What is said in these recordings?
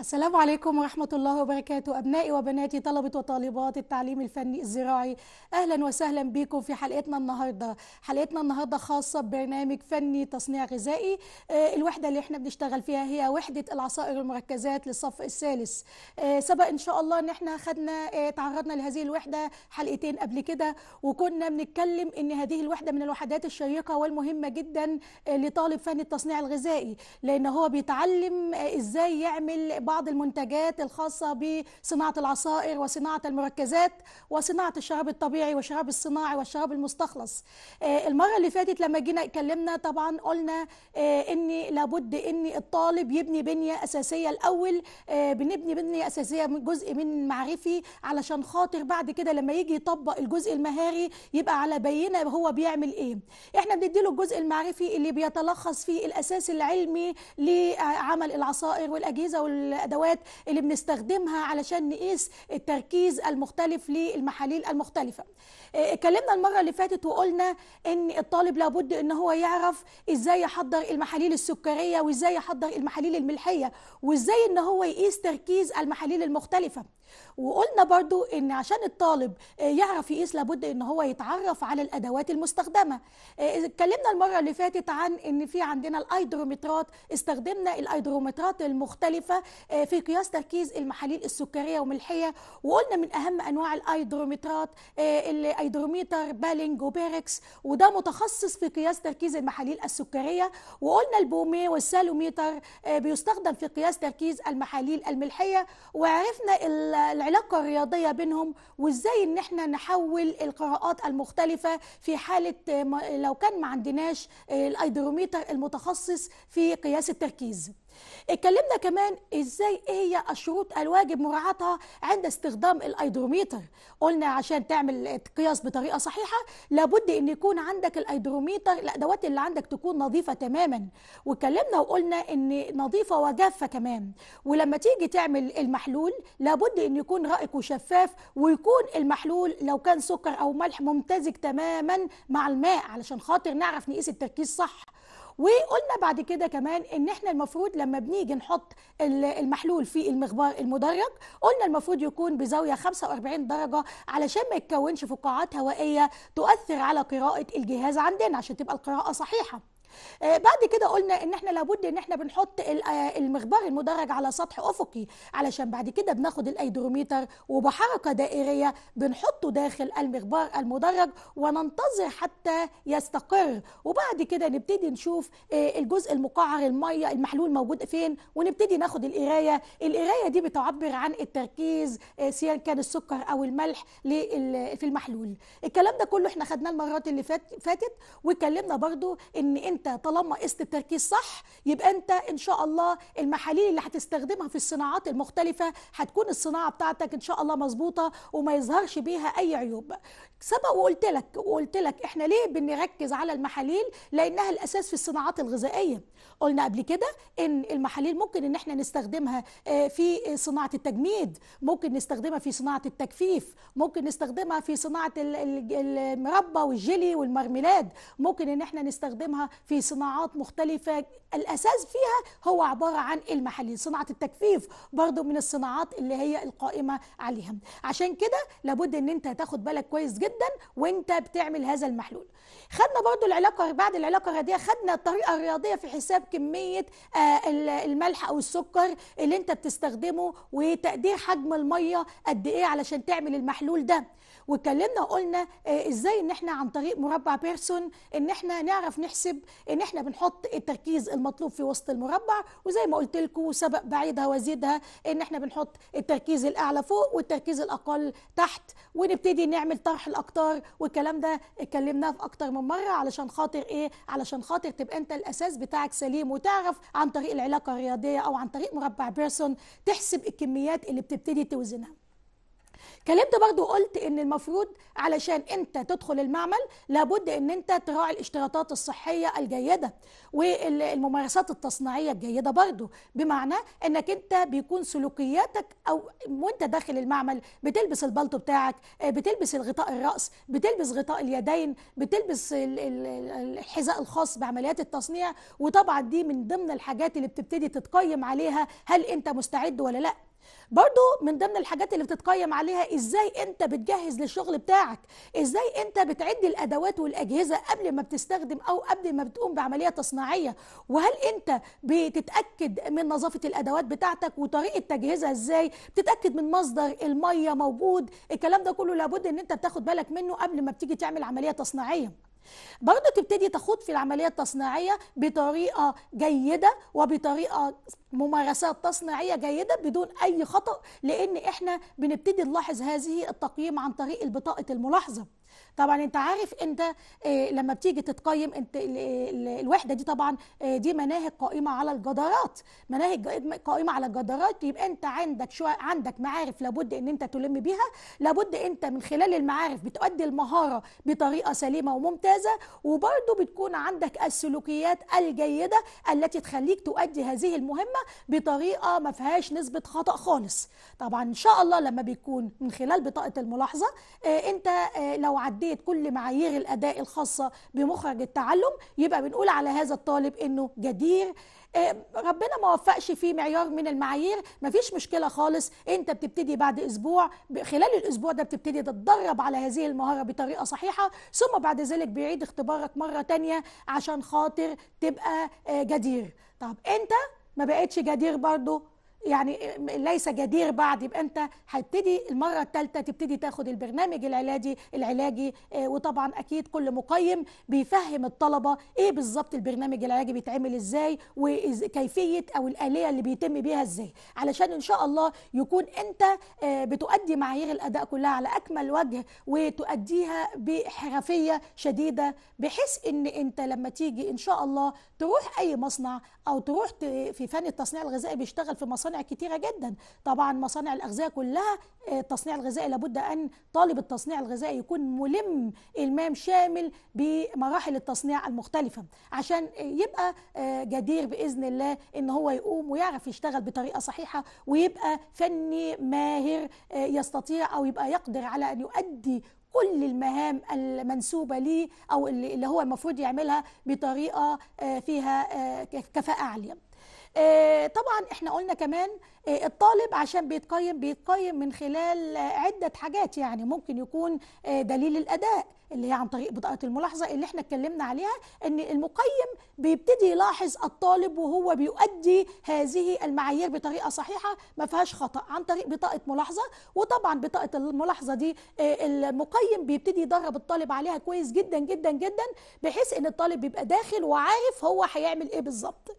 السلام عليكم ورحمة الله وبركاته أبنائي وبناتي طلبة وطالبات التعليم الفني الزراعي أهلا وسهلا بكم في حلقتنا النهاردة حلقتنا النهاردة خاصة ببرنامج فني تصنيع غذائي آه، الوحدة اللي احنا بنشتغل فيها هي وحدة العصائر والمركزات للصف الثالث آه، سبق إن شاء الله إن احنا خدنا آه، تعرضنا لهذه الوحدة حلقتين قبل كده وكنا بنتكلم إن هذه الوحدة من الوحدات الشيقة والمهمة جدا لطالب فني التصنيع الغذائي لأن هو بيتعلم إزاي يعمل بعض المنتجات الخاصة بصناعة العصائر وصناعة المركزات وصناعة الشراب الطبيعي والشراب الصناعي والشراب المستخلص آه، المرة اللي فاتت لما جينا اتكلمنا طبعا قلنا آه، ان لابد ان الطالب يبني بنية أساسية الأول آه، بنبني بنية أساسية جزء من معرفي علشان خاطر بعد كده لما يجي يطبق الجزء المهاري يبقى على بينة هو بيعمل ايه احنا بندي له الجزء المعرفي اللي بيتلخص فيه الأساس العلمي لعمل العصائر والأجهزة الادوات اللي بنستخدمها علشان نقيس التركيز المختلف للمحاليل المختلفه آه، اتكلمنا المره اللي فاتت وقلنا ان الطالب لابد ان هو يعرف ازاي يحضر المحاليل السكريه وازاي يحضر المحاليل الملحيه وازاي ان هو يقيس تركيز المحاليل المختلفه وقلنا برضو ان عشان الطالب آه، يعرف يقيس لابد ان هو يتعرف على الادوات المستخدمه آه، اتكلمنا المره اللي فاتت عن ان في عندنا الايدرومترات استخدمنا الايدرومترات المختلفه آه، في قياس تركيز المحاليل السكريه وملحيه وقلنا من اهم انواع الايدرومترات الايدروميتر بالينج وبيركس وده متخصص في قياس تركيز المحاليل السكريه وقلنا البومي والسالوميتر بيستخدم في قياس تركيز المحاليل الملحيه وعرفنا العلاقه الرياضيه بينهم وازاي ان احنا نحول القراءات المختلفه في حاله لو كان ما عندناش الايدروميتر المتخصص في قياس التركيز اتكلمنا كمان ازاي ايه هي الشروط الواجب مراعاتها عند استخدام الايدروميتر قلنا عشان تعمل قياس بطريقه صحيحه لابد ان يكون عندك الايدروميتر الادوات اللي عندك تكون نظيفه تماما واتكلمنا وقلنا ان نظيفه وجافه كمان ولما تيجي تعمل المحلول لابد ان يكون رائق وشفاف ويكون المحلول لو كان سكر او ملح ممتزج تماما مع الماء علشان خاطر نعرف نقيس التركيز صح وقلنا بعد كده كمان ان احنا المفروض لما بنيجي نحط المحلول في المخبار المدرج قلنا المفروض يكون بزاويه 45 درجه علشان ما يتكونش فقاعات هوائيه تؤثر على قراءه الجهاز عندنا عشان تبقى القراءه صحيحه آه، بعد كده قلنا ان احنا لابد ان احنا بنحط آه، المخبار المدرج على سطح افقي علشان بعد كده بناخد الايدروميتر وبحركه دائريه بنحطه داخل المخبار المدرج وننتظر حتى يستقر وبعد كده نبتدي نشوف آه، الجزء المقعر الميه المحلول موجود فين ونبتدي ناخد القرايه القرايه دي بتعبر عن التركيز سواء كان السكر او الملح في المحلول الكلام ده كله احنا خدناه المرات اللي فاتت واتكلمنا برضو ان انت انت طالما قست التركيز صح يبقى انت ان شاء الله المحاليل اللي هتستخدمها في الصناعات المختلفه هتكون الصناعه بتاعتك ان شاء الله مظبوطه وما يظهرش بيها اي عيوب سبق وقلت لك وقلت لك احنا ليه بنركز على المحاليل لانها الاساس في الصناعات الغذائيه قلنا قبل كده ان المحاليل ممكن ان احنا نستخدمها آه، في صناعه التجميد ممكن نستخدمها في صناعه التجفيف ممكن نستخدمها في صناعه المربى والجيلي والمرميلاد ممكن ان احنا نستخدمها في صناعات مختلفه الاساس فيها هو عباره عن المحاليل صناعه التجفيف برضو من الصناعات اللي هي القائمه عليها عشان كده لابد ان انت تاخد بالك كويس جدا جدا وانت بتعمل هذا المحلول خدنا برضو العلاقه بعد العلاقه الرياضيه خدنا الطريقه الرياضيه في حساب كميه آه، الملح او السكر اللي انت بتستخدمه وتقدير حجم الميه قد ايه علشان تعمل المحلول ده واتكلمنا وقلنا آه، ازاي ان احنا عن طريق مربع بيرسون ان احنا نعرف نحسب ان احنا بنحط التركيز المطلوب في وسط المربع وزي ما قلت لكم سبق بعيدها وزيدها ان احنا بنحط التركيز الاعلى فوق والتركيز الاقل تحت ونبتدي نعمل طرح الاقطار والكلام ده اتكلمناه في اكتر من مره علشان خاطر ايه علشان خاطر تبقى انت الاساس بتاعك سليم وتعرف عن طريق العلاقه الرياضيه او عن طريق مربع بيرسون تحسب الكميات اللي بتبتدي توزنها كلمت برضو قلت ان المفروض علشان انت تدخل المعمل لابد ان انت تراعي الاشتراطات الصحيه الجيده والممارسات التصنيعيه الجيده برضو بمعنى انك انت بيكون سلوكياتك او وانت داخل المعمل بتلبس البلطو بتاعك بتلبس الغطاء الراس بتلبس غطاء اليدين بتلبس الحذاء الخاص بعمليات التصنيع وطبعا دي من ضمن الحاجات اللي بتبتدي تتقيم عليها هل انت مستعد ولا لا برضو من ضمن الحاجات اللي بتتقيم عليها ازاي انت بتجهز للشغل بتاعك ازاي انت بتعد الادوات والاجهزه قبل ما بتستخدم او قبل ما بتقوم بعمليه تصنيعيه وهل انت بتتاكد من نظافه الادوات بتاعتك وطريقه تجهيزها ازاي بتتاكد من مصدر الميه موجود الكلام ده كله لابد ان انت بتاخد بالك منه قبل ما بتيجي تعمل عمليه تصنيعيه برضه تبتدي تخوض في العملية التصنيعية بطريقة جيدة وبطريقة ممارسات تصنيعية جيدة بدون أي خطأ لأن إحنا بنبتدي نلاحظ هذه التقييم عن طريق البطاقة الملاحظة طبعا انت عارف انت آه، لما بتيجي تتقيم انت الوحده دي طبعا آه، دي مناهج قائمه على الجدارات مناهج قائمه على الجدارات يبقى انت عندك شو عندك معارف لابد ان انت تلم بيها لابد انت من خلال المعارف بتؤدي المهاره بطريقه سليمه وممتازه وبرده بتكون عندك السلوكيات الجيده التي تخليك تؤدي هذه المهمه بطريقه ما فيهاش نسبه خطا خالص طبعا ان شاء الله لما بيكون من خلال بطاقه الملاحظه آه، انت لو عديت تأديت كل معايير الأداء الخاصة بمخرج التعلم يبقى بنقول على هذا الطالب أنه جدير آه، ربنا ما وفقش في معيار من المعايير مفيش مشكلة خالص انت بتبتدي بعد اسبوع خلال الاسبوع ده بتبتدي تتدرب على هذه المهارة بطريقة صحيحة ثم بعد ذلك بيعيد اختبارك مرة تانية عشان خاطر تبقى آه، جدير طب انت ما بقتش جدير برضو يعني ليس جدير بعد يبقى انت هتبتدي المره الثالثه تبتدي تاخد البرنامج العلاجي العلاجي آه، وطبعا اكيد كل مقيم بيفهم الطلبه ايه بالظبط البرنامج العلاجي بيتعمل ازاي وكيفيه او الاليه اللي بيتم بيها ازاي علشان ان شاء الله يكون انت آه، بتؤدي معايير الاداء كلها على اكمل وجه وتؤديها بحرفيه شديده بحيث ان انت لما تيجي ان شاء الله تروح اي مصنع او تروح في فن التصنيع الغذائي بيشتغل في مصانع مصانع كتيرة جدا طبعا مصانع الأغذية كلها التصنيع آه، الغذائي لابد أن طالب التصنيع الغذائي يكون ملم إلمام شامل بمراحل التصنيع المختلفة عشان يبقى آه، جدير بإذن الله إن هو يقوم ويعرف يشتغل بطريقة صحيحة ويبقى فني ماهر آه، يستطيع أو يبقى يقدر على أن يؤدي كل المهام المنسوبه ليه او اللي هو المفروض يعملها بطريقه فيها كفاءه عاليه آه، طبعا احنا قلنا كمان إيه، الطالب عشان بيتقيم بيتقيم من خلال عدة حاجات يعني ممكن يكون إيه، دليل الأداء اللي هي عن طريق بطاقة الملاحظة اللي احنا اتكلمنا عليها ان المقيم بيبتدي يلاحظ الطالب وهو بيؤدي هذه المعايير بطريقة صحيحة ما فيهاش خطأ عن طريق بطاقة ملاحظة وطبعا بطاقة الملاحظة دي إيه، المقيم بيبتدي يدرب الطالب عليها كويس جدا جدا جدا بحيث ان الطالب بيبقى داخل وعارف هو هيعمل ايه بالظبط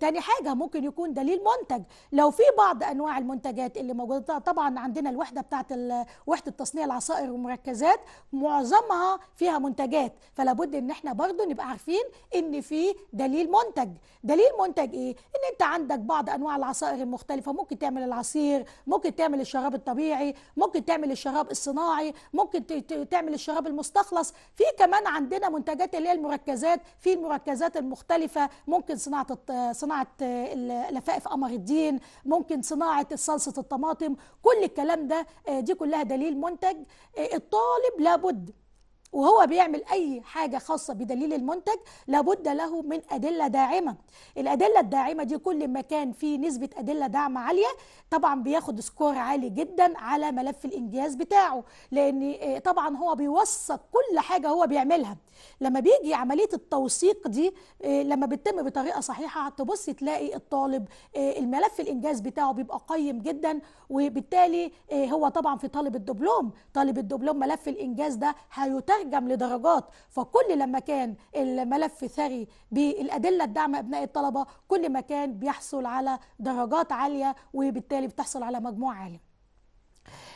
تاني حاجة ممكن يكون دليل منتج لو في بعض بعض انواع المنتجات اللي موجوده طبعا عندنا الوحده بتاعه وحده تصنيع العصائر والمركزات معظمها فيها منتجات فلا بد ان احنا برضو نبقى عارفين ان في دليل منتج دليل منتج ايه ان انت عندك بعض انواع العصائر المختلفه ممكن تعمل العصير ممكن تعمل الشراب الطبيعي ممكن تعمل الشراب الصناعي ممكن تعمل الشراب المستخلص في كمان عندنا منتجات اللي هي المركزات في المركزات المختلفه ممكن صناعه صناعه لفائف قمر الدين ممكن ممكن صناعه صلصه الطماطم كل الكلام ده آه، دي كلها دليل منتج آه، الطالب لابد وهو بيعمل اي حاجه خاصه بدليل المنتج لابد له من ادله داعمه الادله الداعمه دي كل ما كان في نسبه ادله داعمه عاليه طبعا بياخد سكور عالي جدا على ملف الانجاز بتاعه لان آه، طبعا هو بيوثق كل حاجه هو بيعملها لما بيجي عمليه التوثيق دي آه، لما بتتم بطريقه صحيحه هتبص تلاقي الطالب آه، الملف الانجاز بتاعه بيبقى قيم جدا وبالتالي آه، هو طبعا في طالب الدبلوم طالب الدبلوم ملف الانجاز ده هيترجم لدرجات فكل لما كان الملف ثري بالادله الدعم ابناء الطلبه كل ما كان بيحصل على درجات عاليه وبالتالي بتحصل على مجموع عالي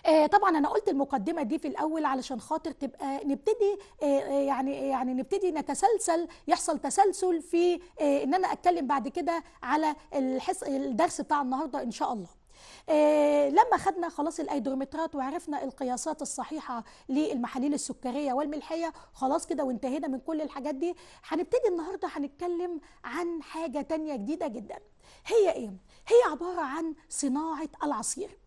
آه طبعا انا قلت المقدمه دي في الاول علشان خاطر تبقى نبتدي آه،, آه يعني يعني نبتدي نتسلسل يحصل تسلسل في آه ان انا اتكلم بعد كده على الحس الدرس بتاع النهارده ان شاء الله إيه لما خدنا خلاص الايدرومترات وعرفنا القياسات الصحيحه للمحاليل السكريه والملحيه خلاص كده وانتهينا من كل الحاجات دي هنبتدي النهارده هنتكلم عن حاجه تانية جديده جدا هي ايه هي عباره عن صناعه العصير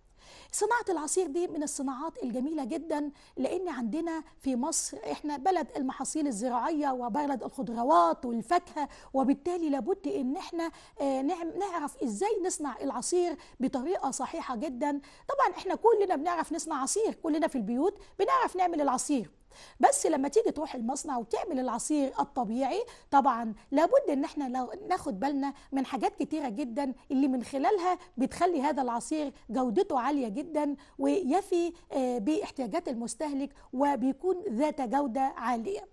صناعة العصير دي من الصناعات الجميلة جدا لأن عندنا في مصر إحنا بلد المحاصيل الزراعية وبلد الخضروات والفاكهة وبالتالي لابد إن إحنا آه، نعم، نعرف إزاي نصنع العصير بطريقة صحيحة جدا طبعا إحنا كلنا بنعرف نصنع عصير كلنا في البيوت بنعرف نعمل العصير بس لما تيجي تروح المصنع وتعمل العصير الطبيعي طبعا لابد ان احنا ناخد بالنا من حاجات كتيره جدا اللي من خلالها بتخلي هذا العصير جودته عاليه جدا ويفي آه، باحتياجات المستهلك وبيكون ذات جوده عاليه طيب،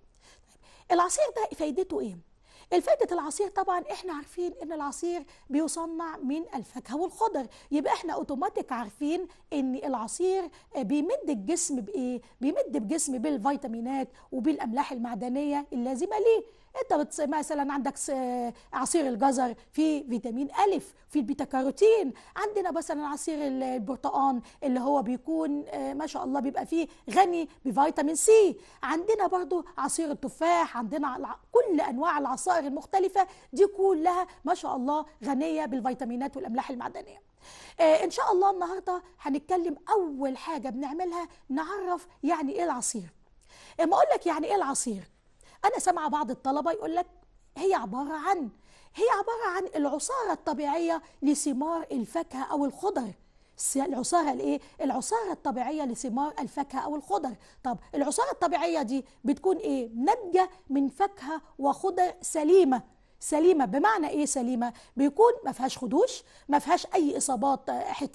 العصير ده فايدته ايه الفائدة العصير طبعا احنا عارفين ان العصير بيصنع من الفاكهة والخضر يبقى احنا اوتوماتيك عارفين ان العصير بيمد الجسم بايه بيمد الجسم بالفيتامينات وبالاملاح المعدنية اللازمة ليه انت بتص... مثلا عندك عصير الجزر فيه فيتامين الف في البيتا كاروتين عندنا مثلا عصير البرتقان اللي هو بيكون آه، ما شاء الله بيبقى فيه غني بفيتامين سي عندنا برضو عصير التفاح عندنا كل انواع العصائر المختلفه دي كلها ما شاء الله غنيه بالفيتامينات والاملاح المعدنيه آه، ان شاء الله النهارده هنتكلم اول حاجه بنعملها نعرف يعني ايه العصير اما اقول لك يعني ايه العصير انا سامعه بعض الطلبه يقول لك هي عباره عن هي عباره عن العصاره الطبيعيه لثمار الفاكهه او الخضر العصاره الايه العصاره الطبيعيه لثمار الفاكهه او الخضر طب العصاره الطبيعيه دي بتكون ايه ناتجه من فاكهه وخضر سليمه سليمه بمعنى ايه سليمه بيكون ما فيهاش خدوش ما فيهاش اي اصابات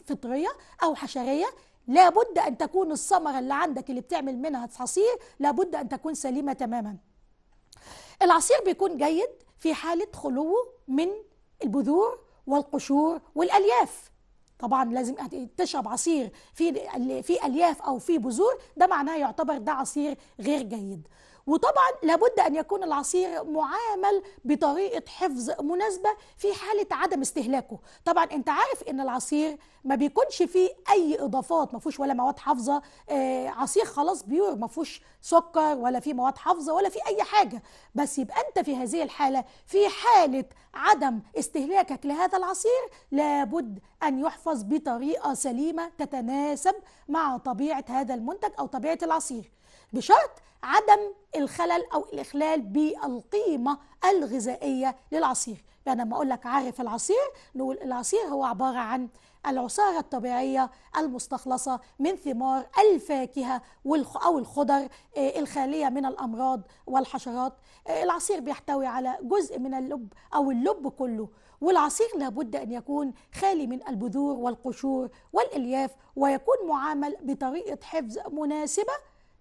فطريه او حشريه لابد ان تكون الثمره اللي عندك اللي بتعمل منها عصير لابد ان تكون سليمه تماما العصير بيكون جيد في حالة خلوه من البذور والقشور والألياف طبعا لازم تشرب عصير في في الياف او في بذور ده معناه يعتبر ده عصير غير جيد وطبعا لابد أن يكون العصير معامل بطريقة حفظ مناسبة في حالة عدم استهلاكه طبعا أنت عارف أن العصير ما بيكونش فيه أي إضافات ما فيهوش ولا مواد حافظة آه عصير خلاص بيور ما فيهوش سكر ولا فيه مواد حافظة ولا فيه أي حاجة بس يبقى أنت في هذه الحالة في حالة عدم استهلاكك لهذا العصير لابد أن يحفظ بطريقة سليمة تتناسب مع طبيعة هذا المنتج أو طبيعة العصير بشرط عدم الخلل او الاخلال بالقيمه الغذائيه للعصير يعني لما اقول لك عارف العصير نقول العصير هو عباره عن العصاره الطبيعيه المستخلصه من ثمار الفاكهه او الخضر آه، الخاليه من الامراض والحشرات آه، العصير بيحتوي على جزء من اللب او اللب كله والعصير لابد ان يكون خالي من البذور والقشور والالياف ويكون معامل بطريقه حفظ مناسبه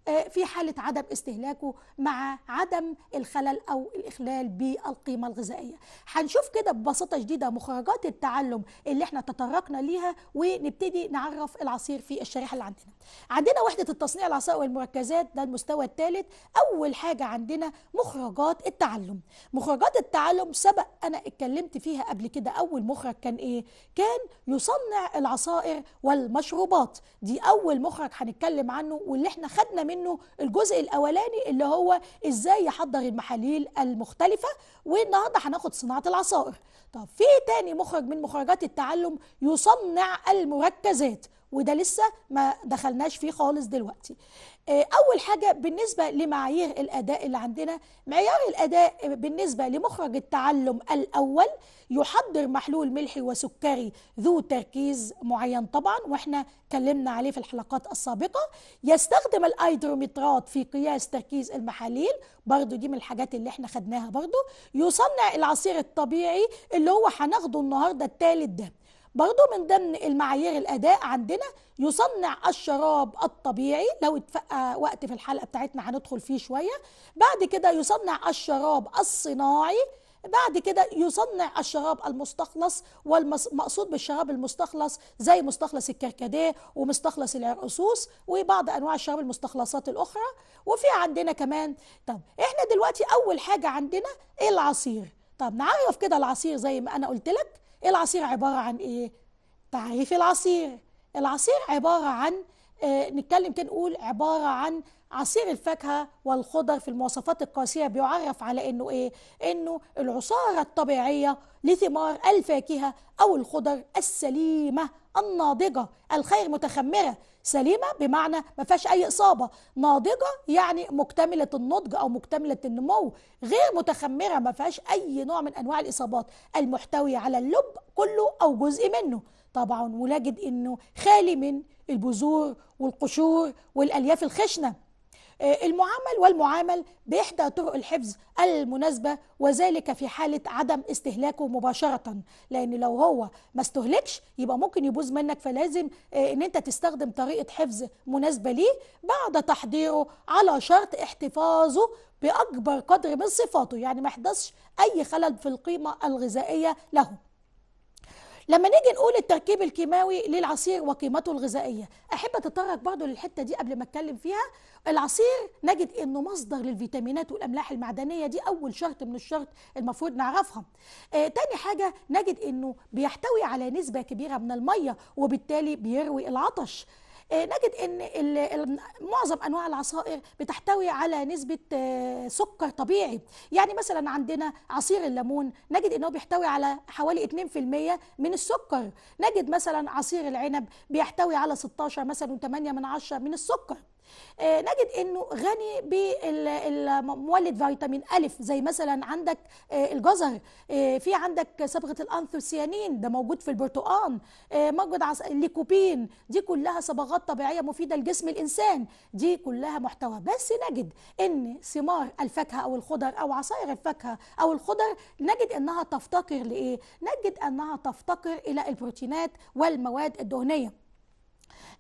آه، في حالة عدم استهلاكه مع عدم الخلل أو الإخلال بالقيمة الغذائية هنشوف كده ببساطة شديدة مخرجات التعلم اللي احنا تطرقنا ليها ونبتدي نعرف العصير في الشريحة اللي عندنا عندنا وحدة التصنيع العصائر والمركزات ده المستوى الثالث أول حاجة عندنا مخرجات التعلم مخرجات التعلم سبق أنا اتكلمت فيها قبل كده أول مخرج كان إيه؟ كان يصنع العصائر والمشروبات دي أول مخرج هنتكلم عنه واللي احنا خدنا منه الجزء الاولاني اللي هو ازاي يحضر المحاليل المختلفه والنهارده هناخد صناعه العصائر طب في تاني مخرج من مخرجات التعلم يصنع المركزات وده لسه ما دخلناش فيه خالص دلوقتي آه، اول حاجه بالنسبه لمعايير الاداء اللي عندنا معيار الاداء بالنسبه لمخرج التعلم الاول يحضر محلول ملحي وسكري ذو تركيز معين طبعا واحنا اتكلمنا عليه في الحلقات السابقه يستخدم الايدرومترات في قياس تركيز المحاليل برضو دي من الحاجات اللي احنا خدناها برضو يصنع العصير الطبيعي اللي هو هناخده النهارده التالت ده برضو من ضمن المعايير الأداء عندنا يصنع الشراب الطبيعي لو اتفقى آه، وقت في الحلقة بتاعتنا هندخل فيه شوية بعد كده يصنع الشراب الصناعي بعد كده يصنع الشراب المستخلص والمقصود بالشراب المستخلص زي مستخلص الكركديه ومستخلص العرقسوس وبعض انواع الشراب المستخلصات الاخرى وفي عندنا كمان طب احنا دلوقتي اول حاجه عندنا العصير طب نعرف كده العصير زي ما انا قلت لك إيه العصير عبارة عن إيه؟ تعريف العصير العصير عبارة عن آه نتكلم كده نقول عبارة عن عصير الفاكهة والخضر في المواصفات القاسية بيعرف على إنه إيه؟ إنه العصارة الطبيعية لثمار الفاكهة أو الخضر السليمة الناضجة الخير متخمرة سليمه بمعنى ما فيهاش اي اصابه ناضجه يعني مكتمله النضج او مكتمله النمو غير متخمره ما فيهاش اي نوع من انواع الاصابات المحتويه على اللب كله او جزء منه طبعا ونجد انه خالي من البذور والقشور والالياف الخشنه آه، المعامل والمعامل بإحدى طرق الحفظ المناسبة وذلك في حالة عدم استهلاكه مباشرة لأن لو هو ما استهلكش يبقى ممكن يبوظ منك فلازم آه، إن أنت تستخدم طريقة حفظ مناسبة ليه بعد تحضيره على شرط احتفاظه بأكبر قدر من صفاته يعني ما يحدثش أي خلل في القيمة الغذائية له لما نيجي نقول التركيب الكيماوي للعصير وقيمته الغذائيه احب اتطرق برضو للحته دي قبل ما اتكلم فيها العصير نجد انه مصدر للفيتامينات والاملاح المعدنيه دي اول شرط من الشرط المفروض نعرفها آه تاني حاجه نجد انه بيحتوي على نسبه كبيره من الميه وبالتالي بيروي العطش آه، نجد ان معظم انواع العصائر بتحتوي على نسبه آه، سكر طبيعي يعني مثلا عندنا عصير الليمون نجد انه بيحتوي على حوالي 2% من السكر نجد مثلا عصير العنب بيحتوي على 16 مثلا و8 من 10 من السكر آه، نجد انه غني بالمولد فيتامين الف زي مثلا عندك آه، الجزر آه، في عندك صبغه الانثوسيانين ده موجود في البرتقان موجود الليكوبين دي كلها صبغات طبيعيه مفيده لجسم الانسان دي كلها محتوى بس نجد ان ثمار الفاكهه او الخضر او عصائر الفاكهه او الخضر نجد انها تفتقر لايه نجد انها تفتقر الى البروتينات والمواد الدهنيه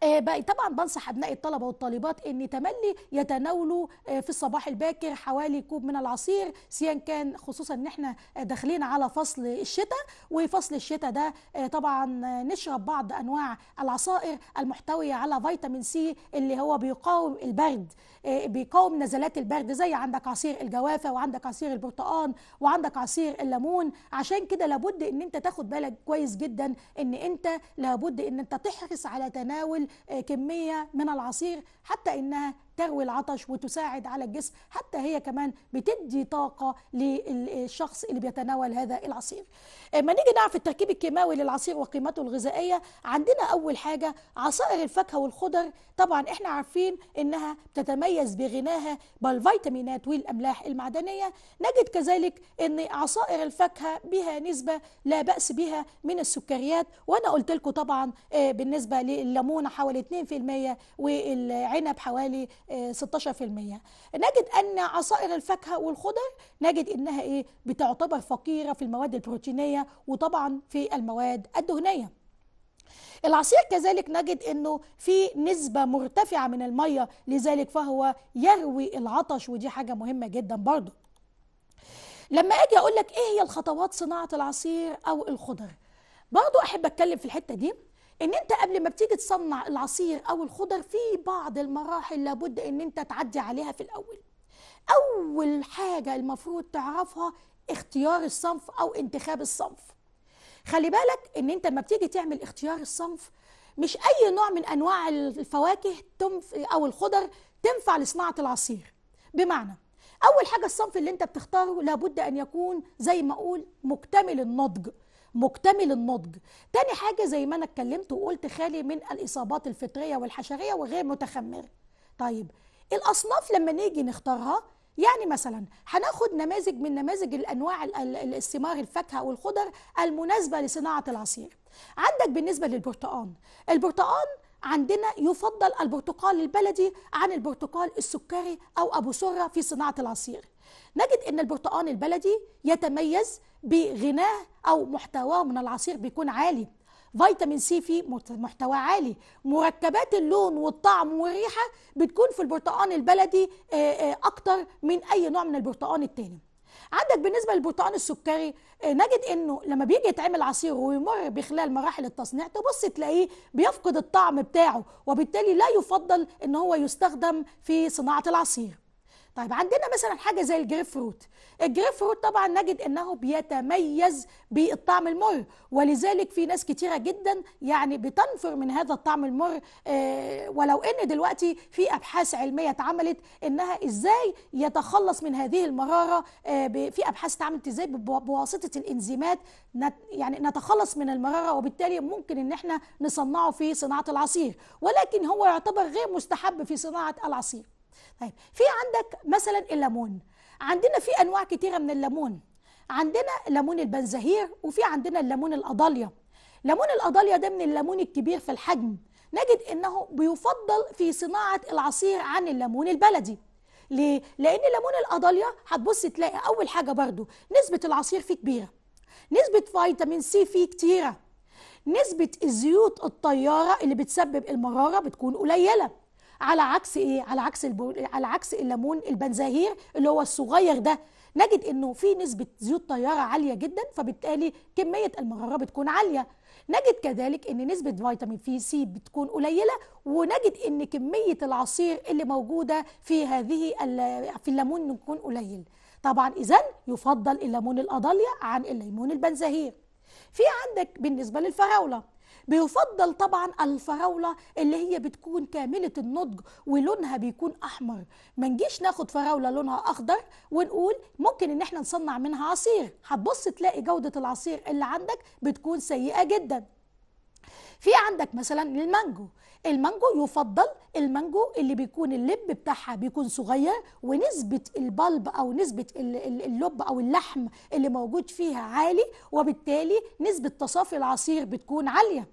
آه، بقى طبعا بنصح ابناء الطلبه والطالبات ان تملي يتناولوا آه، في الصباح الباكر حوالي كوب من العصير سيان كان خصوصا ان احنا داخلين على فصل الشتاء وفصل الشتاء ده آه، طبعا نشرب بعض انواع العصائر المحتويه على فيتامين سي اللي هو بيقاوم البرد بيقاوم نزلات البرد زي عندك عصير الجوافه وعندك عصير البرتقال وعندك عصير الليمون عشان كده لابد ان انت تاخد بالك كويس جدا ان انت لابد ان انت تحرص على تناول تناول آه، كمية من العصير حتى إنها تروي العطش وتساعد على الجسم حتى هي كمان بتدي طاقة للشخص اللي بيتناول هذا العصير آه، ما نيجي نعرف التركيب الكيماوي للعصير وقيمته الغذائية عندنا أول حاجة عصائر الفاكهة والخضر طبعا احنا عارفين انها بتتميز بغناها بالفيتامينات والأملاح المعدنية نجد كذلك ان عصائر الفاكهة بها نسبة لا بأس بها من السكريات وانا قلت لكم طبعا آه، بالنسبة لليمون حوالي 2% والعنب حوالي 16% نجد أن عصائر الفاكهة والخضر نجد أنها إيه بتعتبر فقيرة في المواد البروتينية وطبعا في المواد الدهنية العصير كذلك نجد انه في نسبة مرتفعة من المية لذلك فهو يروي العطش ودي حاجة مهمة جدا برضو لما اجي اقول لك ايه هي الخطوات صناعة العصير او الخضر برضو احب اتكلم في الحتة دي ان انت قبل ما بتيجي تصنع العصير او الخضر في بعض المراحل لابد ان انت تعدي عليها في الاول اول حاجه المفروض تعرفها اختيار الصنف او انتخاب الصنف خلي بالك ان انت لما بتيجي تعمل اختيار الصنف مش اي نوع من انواع الفواكه تنف او الخضر تنفع لصناعه العصير بمعنى اول حاجه الصنف اللي انت بتختاره لابد ان يكون زي ما اقول مكتمل النضج مكتمل النضج تاني حاجة زي ما أنا اتكلمت وقلت خالي من الإصابات الفطرية والحشرية وغير متخمرة طيب الأصناف لما نيجي نختارها يعني مثلا هناخد نماذج من نماذج الانواع الثمار الفاكهه والخضر المناسبه لصناعه العصير عندك بالنسبه للبرتقال البرتقال عندنا يفضل البرتقال البلدي عن البرتقال السكري او ابو سره في صناعه العصير نجد ان البرتقان البلدي يتميز بغناه او محتواه من العصير بيكون عالي فيتامين سي فيه محتوى عالي مركبات اللون والطعم والريحة بتكون في البرتقان البلدي أكتر من أي نوع من البرتقان التاني عندك بالنسبة للبرتقان السكري نجد انه لما بيجي يتعمل عصير ويمر بخلال مراحل التصنيع تبص تلاقيه بيفقد الطعم بتاعه وبالتالي لا يفضل ان هو يستخدم في صناعة العصير طيب عندنا مثلا حاجه زي الجريب فروت الجريب فروت طبعا نجد انه بيتميز بالطعم المر ولذلك في ناس كتيره جدا يعني بتنفر من هذا الطعم المر آه، ولو ان دلوقتي في ابحاث علميه اتعملت انها ازاي يتخلص من هذه المراره آه، في ابحاث اتعملت ازاي بواسطه الانزيمات يعني نتخلص من المراره وبالتالي ممكن ان احنا نصنعه في صناعه العصير ولكن هو يعتبر غير مستحب في صناعه العصير طيب في عندك مثلا الليمون عندنا في انواع كتيره من الليمون عندنا ليمون البنزهير وفي عندنا الليمون الاضاليا ليمون الاضاليا ده من الليمون الكبير في الحجم نجد انه بيفضل في صناعه العصير عن الليمون البلدي ليه؟ لأن ليمون الاضاليا هتبص تلاقي أول حاجة برضو نسبة العصير فيه كبيرة نسبة فيتامين سي فيه كتيرة نسبة الزيوت الطيارة اللي بتسبب المرارة بتكون قليلة على عكس ايه على عكس البو... على عكس الليمون البنزاهير اللي هو الصغير ده نجد انه في نسبه زيوت طياره عاليه جدا فبالتالي كميه المراره بتكون عاليه نجد كذلك ان نسبه فيتامين في سي بتكون قليله ونجد ان كميه العصير اللي موجوده في هذه في الليمون تكون قليل طبعا اذا يفضل الليمون الاضاليا عن الليمون البنزهير في عندك بالنسبه للفراوله بيفضل طبعا الفراوله اللي هي بتكون كامله النضج ولونها بيكون احمر ما نجيش ناخد فراوله لونها اخضر ونقول ممكن ان احنا نصنع منها عصير هتبص تلاقي جوده العصير اللي عندك بتكون سيئه جدا في عندك مثلا المانجو المانجو يفضل المانجو اللي بيكون اللب بتاعها بيكون صغير ونسبة البلب أو نسبة اللب أو اللحم اللي موجود فيها عالي وبالتالي نسبة تصافي العصير بتكون عالية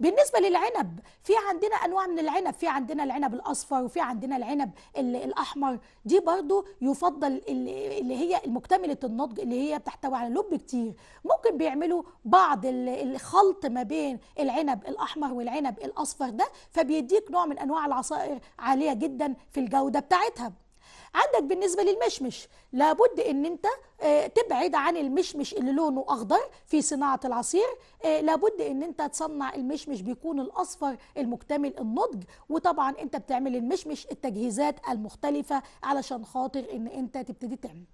بالنسبه للعنب في عندنا انواع من العنب في عندنا العنب الاصفر وفي عندنا العنب الاحمر دي برضو يفضل اللي هي مكتمله النضج اللي هي بتحتوي على لب كتير ممكن بيعملوا بعض الخلط ما بين العنب الاحمر والعنب الاصفر ده فبيديك نوع من انواع العصائر عاليه جدا في الجوده بتاعتها عندك بالنسبة للمشمش لابد ان انت آه، تبعد عن المشمش اللي لونه اخضر في صناعة العصير آه، لابد ان انت تصنع المشمش بيكون الاصفر المكتمل النضج وطبعا انت بتعمل المشمش التجهيزات المختلفة علشان خاطر ان انت تبتدي تعمل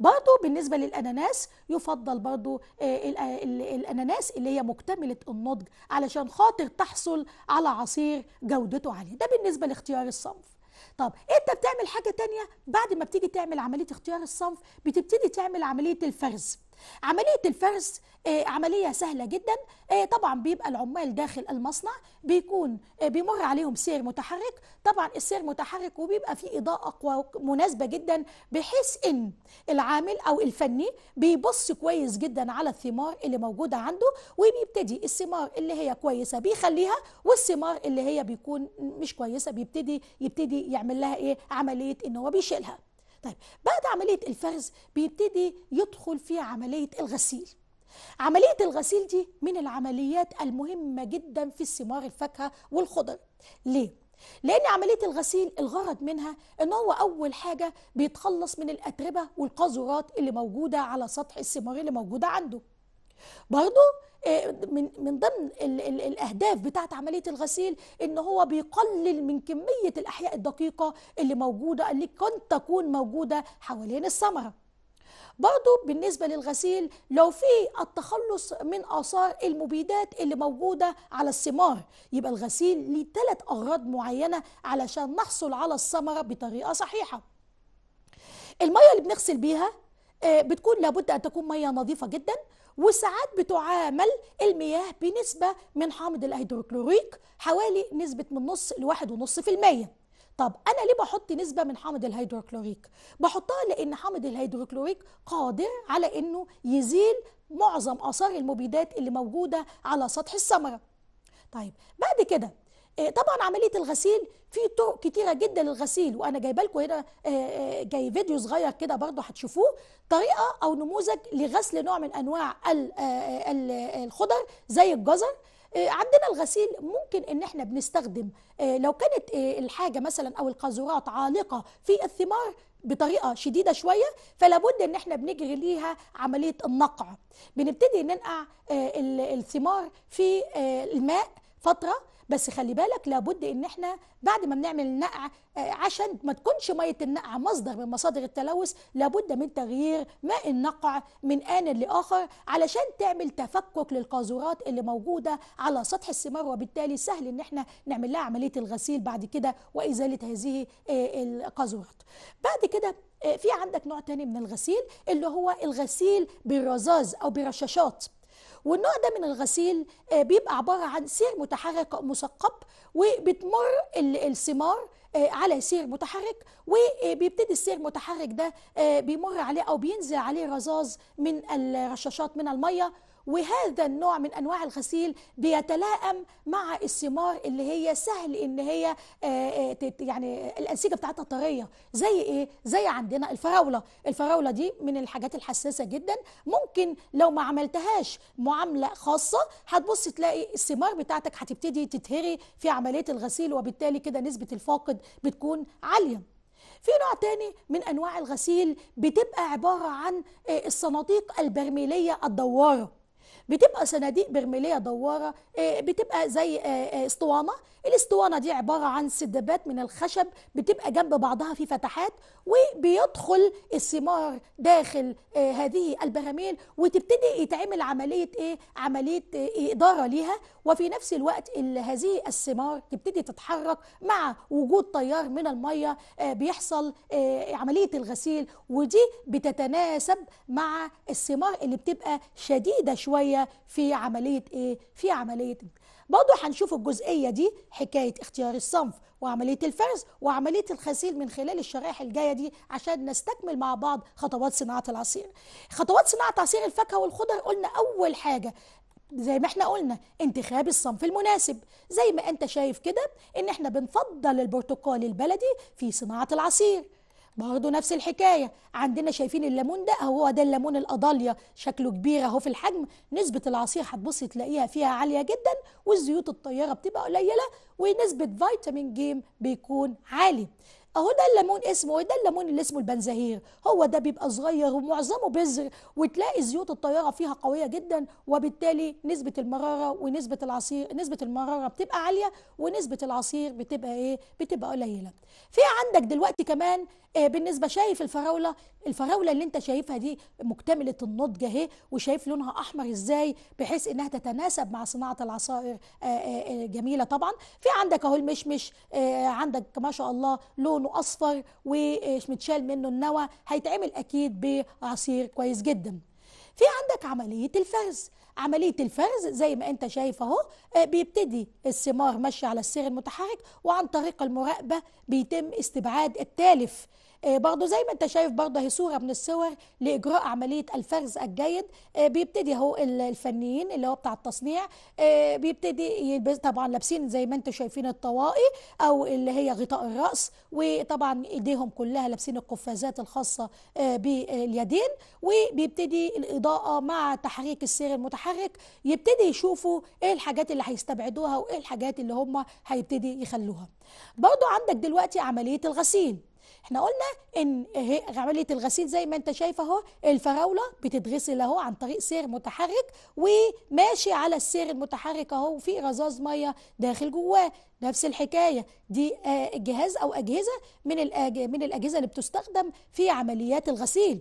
برضو بالنسبة للأناناس يفضل برضو آه، الأناناس اللي هي مكتملة النضج علشان خاطر تحصل على عصير جودته عالية ده بالنسبة لاختيار الصنف طب انت بتعمل حاجه تانية بعد ما بتيجي تعمل عمليه اختيار الصنف بتبتدي تعمل عمليه الفرز عملية الفرز آه، عملية سهلة جدا آه، طبعا بيبقى العمال داخل المصنع بيكون آه، بيمر عليهم سير متحرك طبعا السير متحرك وبيبقى فيه إضاءة أقوى مناسبة جدا بحيث إن العامل أو الفني بيبص كويس جدا على الثمار اللي موجودة عنده وبيبتدي الثمار اللي هي كويسة بيخليها والثمار اللي هي بيكون مش كويسة بيبتدي يبتدي يعمل لها إيه عملية إن هو بيشيلها طيب بعد عملية الفرز بيبتدي يدخل في عملية الغسيل عملية الغسيل دي من العمليات المهمة جدا في الثمار الفاكهة والخضر ليه؟ لأن عملية الغسيل الغرض منها إن هو أول حاجة بيتخلص من الأتربة والقاذورات اللي موجودة على سطح الثمار اللي موجودة عنده برضه آه، من من ضمن الـ الـ الاهداف بتاعت عمليه الغسيل ان هو بيقلل من كميه الاحياء الدقيقه اللي موجوده اللي كانت تكون موجوده حوالين الثمره برضو بالنسبة للغسيل لو في التخلص من آثار المبيدات اللي موجودة على الثمار يبقى الغسيل ليه ثلاث أغراض معينة علشان نحصل على الثمرة بطريقة صحيحة المية اللي بنغسل بيها آه، بتكون لابد أن تكون مية نظيفة جدا وساعات بتعامل المياه بنسبة من حامض الهيدروكلوريك حوالي نسبة من نص لواحد ونص في المية طب انا ليه بحط نسبه من حامض الهيدروكلوريك بحطها لان حامض الهيدروكلوريك قادر على انه يزيل معظم اثار المبيدات اللي موجوده على سطح الثمره طيب بعد كده آه، طبعا عمليه الغسيل في طرق كتيره جدا للغسيل وانا جايبه لكم هنا آه، آه، جاي فيديو صغير كده برضو هتشوفوه طريقه او نموذج لغسل نوع من انواع الخضر زي الجزر عندنا الغسيل ممكن ان احنا بنستخدم لو كانت الحاجه مثلا او القاذورات عالقه في الثمار بطريقه شديده شويه فلا بد ان احنا بنجري ليها عمليه النقع بنبتدي ننقع الثمار في الماء فتره بس خلي بالك لابد ان احنا بعد ما بنعمل نقع آه، عشان ما تكونش ميه النقع مصدر من مصادر التلوث لابد من تغيير ماء النقع من ان لاخر علشان تعمل تفكك للقاذورات اللي موجوده على سطح الثمار وبالتالي سهل ان احنا نعمل لها عمليه الغسيل بعد كده وازاله هذه آه، القاذورات بعد كده آه، في عندك نوع تاني من الغسيل اللي هو الغسيل بالرذاذ او برشاشات والنوع ده من الغسيل آه، بيبقى عبارة عن سير متحرك مثقب وبتمر الثمار آه، على سير متحرك وبيبتدي آه، السير المتحرك ده بيمر عليه او بينزل عليه رذاذ من الرشاشات من الميه وهذا النوع من انواع الغسيل بيتلائم مع الثمار اللي هي سهل ان هي آه، آه، يعني الانسجه بتاعتها طريه زي ايه زي عندنا الفراوله الفراوله دي من الحاجات الحساسه جدا ممكن لو ما عملتهاش معامله خاصه هتبص تلاقي الثمار بتاعتك هتبتدي تتهري في عمليه الغسيل وبالتالي كده نسبه الفاقد بتكون عاليه في نوع تاني من انواع الغسيل بتبقى عباره عن آه، الصناديق البرميليه الدواره بتبقى صناديق برميليه دواره آه، بتبقى زي آه، آه، اسطوانه الاسطوانه دي عباره عن سدابات من الخشب بتبقى جنب بعضها في فتحات وبيدخل الثمار داخل هذه البراميل وتبتدي يتعمل عمليه ايه عمليه اداره ليها وفي نفس الوقت هذه الثمار تبتدي تتحرك مع وجود تيار من الميه بيحصل عمليه الغسيل ودي بتتناسب مع الثمار اللي بتبقى شديده شويه شويه في عمليه ايه في عمليه برضه هنشوف الجزئيه دي حكايه اختيار الصنف وعمليه الفرز وعمليه الغسيل من خلال الشرائح الجايه دي عشان نستكمل مع بعض خطوات صناعه العصير خطوات صناعه عصير الفاكهه والخضر قلنا اول حاجه زي ما احنا قلنا انتخاب الصنف المناسب زي ما انت شايف كده ان احنا بنفضل البرتقال البلدي في صناعه العصير برضه نفس الحكايه عندنا شايفين الليمون ده هو ده الليمون الاضاليه شكله كبير اهو في الحجم نسبه العصير هتبص تلاقيها فيها عاليه جدا والزيوت الطياره بتبقى قليله ونسبه فيتامين جيم بيكون عالي اهو ده الليمون اسمه ده الليمون اللي اسمه البنزهير هو ده بيبقى صغير ومعظمه بذر وتلاقي زيوت الطياره فيها قويه جدا وبالتالي نسبه المراره ونسبه العصير نسبه المراره بتبقى عاليه ونسبه العصير بتبقى ايه بتبقى قليله في عندك دلوقتي كمان آه، بالنسبه شايف الفراوله الفراوله اللي انت شايفها دي مكتمله النضج اهي وشايف لونها احمر ازاي بحيث انها تتناسب مع صناعه العصائر الجميله آه، آه، طبعا في عندك اهو المشمش عندك ما شاء الله لونه اصفر ومتشال منه النوى هيتعمل اكيد بعصير كويس جدا في عندك عمليه الفرز عملية الفرز زي ما انت شايف اهو بيبتدي الثمار ماشية على السير المتحرك وعن طريق المراقبة بيتم استبعاد التالف آه، برضه زي ما انت شايف برضه هي صوره من الصور لاجراء عمليه الفرز الجيد آه، بيبتدي اهو الفنيين اللي هو بتاع التصنيع آه، بيبتدي يلبس طبعا لابسين زي ما انتم شايفين الطواقي او اللي هي غطاء الراس وطبعا ايديهم كلها لابسين القفازات الخاصه باليدين وبيبتدي الاضاءه مع تحريك السير المتحرك يبتدي يشوفوا ايه الحاجات اللي هيستبعدوها وايه الحاجات اللي هم هيبتدي يخلوها برضه عندك دلوقتي عمليه الغسيل احنا قلنا ان عمليه الغسيل زي ما انت شايف اهو الفراوله بتتغسل اهو عن طريق سير متحرك وماشي على السير المتحرك اهو في رذاذ ميه داخل جواه نفس الحكايه دي آه، جهاز او اجهزه من من الاجهزه اللي بتستخدم في عمليات الغسيل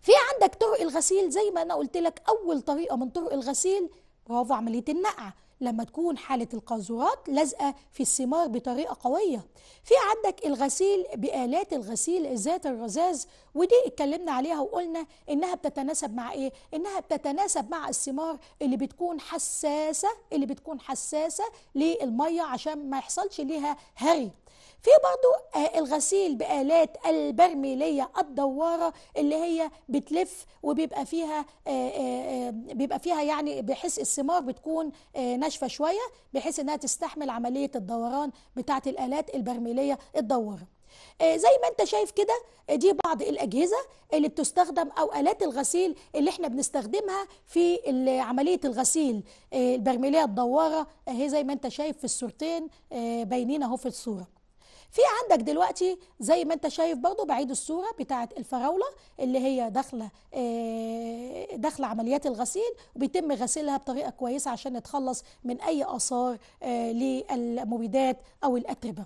في عندك طرق الغسيل زي ما انا قلت لك اول طريقه من طرق الغسيل برافو عمليه النقع لما تكون حالة القاذورات لازقة في الثمار بطريقة قوية في عندك الغسيل بآلات الغسيل ذات الرذاذ ودي اتكلمنا عليها وقلنا انها بتتناسب مع ايه انها بتتناسب مع الثمار اللي بتكون حساسة اللي بتكون حساسة للمية عشان ما يحصلش ليها هري في برضو آه، الغسيل بآلات البرميلية الدوارة اللي هي بتلف وبيبقى فيها آه، آه، بيبقى فيها يعني بحيث الثمار بتكون ناشفة شوية بحيث انها تستحمل عملية الدوران بتاعة الآلات البرميلية الدوارة زي ما انت شايف كده دي بعض الاجهزه اللي بتستخدم او الات الغسيل اللي احنا بنستخدمها في عمليه الغسيل البرميليه الدواره اهي زي ما انت شايف في الصورتين باينين اهو في الصوره في عندك دلوقتي زي ما انت شايف برضو بعيد الصورة بتاعة الفراولة اللي هي داخلة آه، داخلة عمليات الغسيل وبيتم غسيلها بطريقة كويسة عشان نتخلص من أي آثار آه، للمبيدات أو الأتربة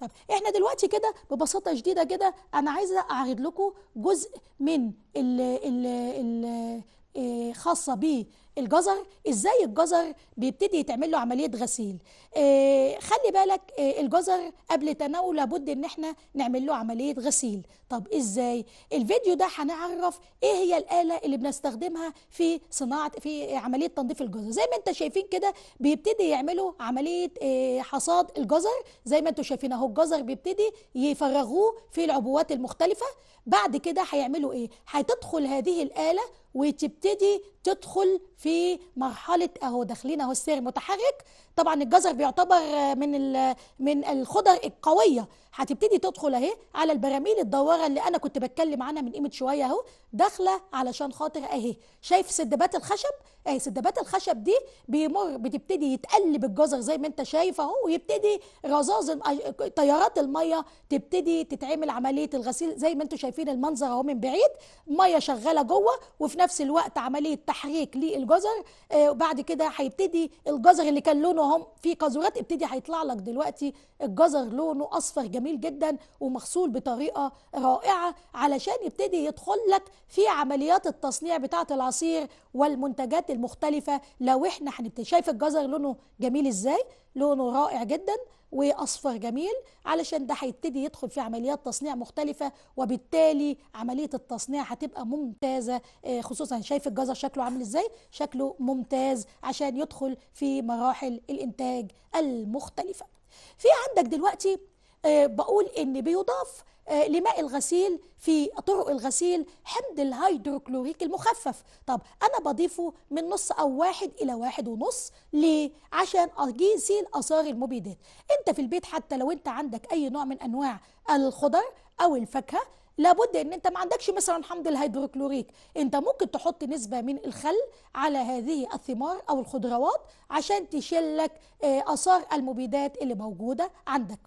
طب احنا دلوقتي كده ببساطه شديده كده انا عايزه اعرض لكم جزء من ال ال آه، خاصه بيه الجزر ازاي الجزر بيبتدي يتعمل له عمليه غسيل آه خلي بالك آه، الجزر قبل تناوله لابد ان احنا نعمل له عمليه غسيل طب ازاي الفيديو ده هنعرف ايه هي الاله اللي بنستخدمها في صناعه في عمليه تنظيف الجزر زي ما انت شايفين كده بيبتدي يعملوا عمليه آه حصاد الجزر زي ما انتوا شايفين اهو الجزر بيبتدي يفرغوه في العبوات المختلفه بعد كده هيعملوا ايه هتدخل هذه الاله وتبتدي تدخل في مرحله اهو داخلين اهو السير متحرك طبعا الجزر بيعتبر من من الخضر القويه هتبتدي تدخل اهي على البراميل الدواره اللي انا كنت بتكلم عنها من قيمه شويه اهو داخله علشان خاطر اهي شايف سدبات الخشب اهي سدابات الخشب دي بيمر بتبتدي يتقلب الجزر زي ما انت شايف اهو ويبتدي رزاز تيارات الميه تبتدي تتعمل عمليه الغسيل زي ما انتم شايفين المنظر اهو من بعيد ميه شغاله جوه وفي نفس الوقت عمليه تحريك للجزر آه وبعد كده هيبتدي الجزر اللي كان لونه اهو في قاذورات ابتدي هيطلع لك دلوقتي الجزر لونه اصفر جميل جدا ومغسول بطريقه رائعه علشان يبتدي يدخل لك في عمليات التصنيع بتاعه العصير والمنتجات المختلفه لو احنا هنبتدي شايف الجزر لونه جميل ازاي لونه رائع جدا واصفر جميل علشان ده هيبتدي يدخل في عمليات تصنيع مختلفه وبالتالي عمليه التصنيع هتبقى ممتازه آه، خصوصا شايف الجزر شكله عامل ازاي شكله ممتاز عشان يدخل في مراحل الانتاج المختلفه في عندك دلوقتي آه، بقول ان بيضاف آه، لماء الغسيل في طرق الغسيل حمض الهيدروكلوريك المخفف طب أنا بضيفه من نص أو واحد إلى واحد ونص ليه؟ عشان أزيل آثار المبيدات أنت في البيت حتى لو أنت عندك أي نوع من أنواع الخضر أو الفاكهة لابد ان انت ما عندكش مثلا حمض الهيدروكلوريك انت ممكن تحط نسبه من الخل على هذه الثمار او الخضروات عشان تشيل لك آه، اثار المبيدات اللي موجوده عندك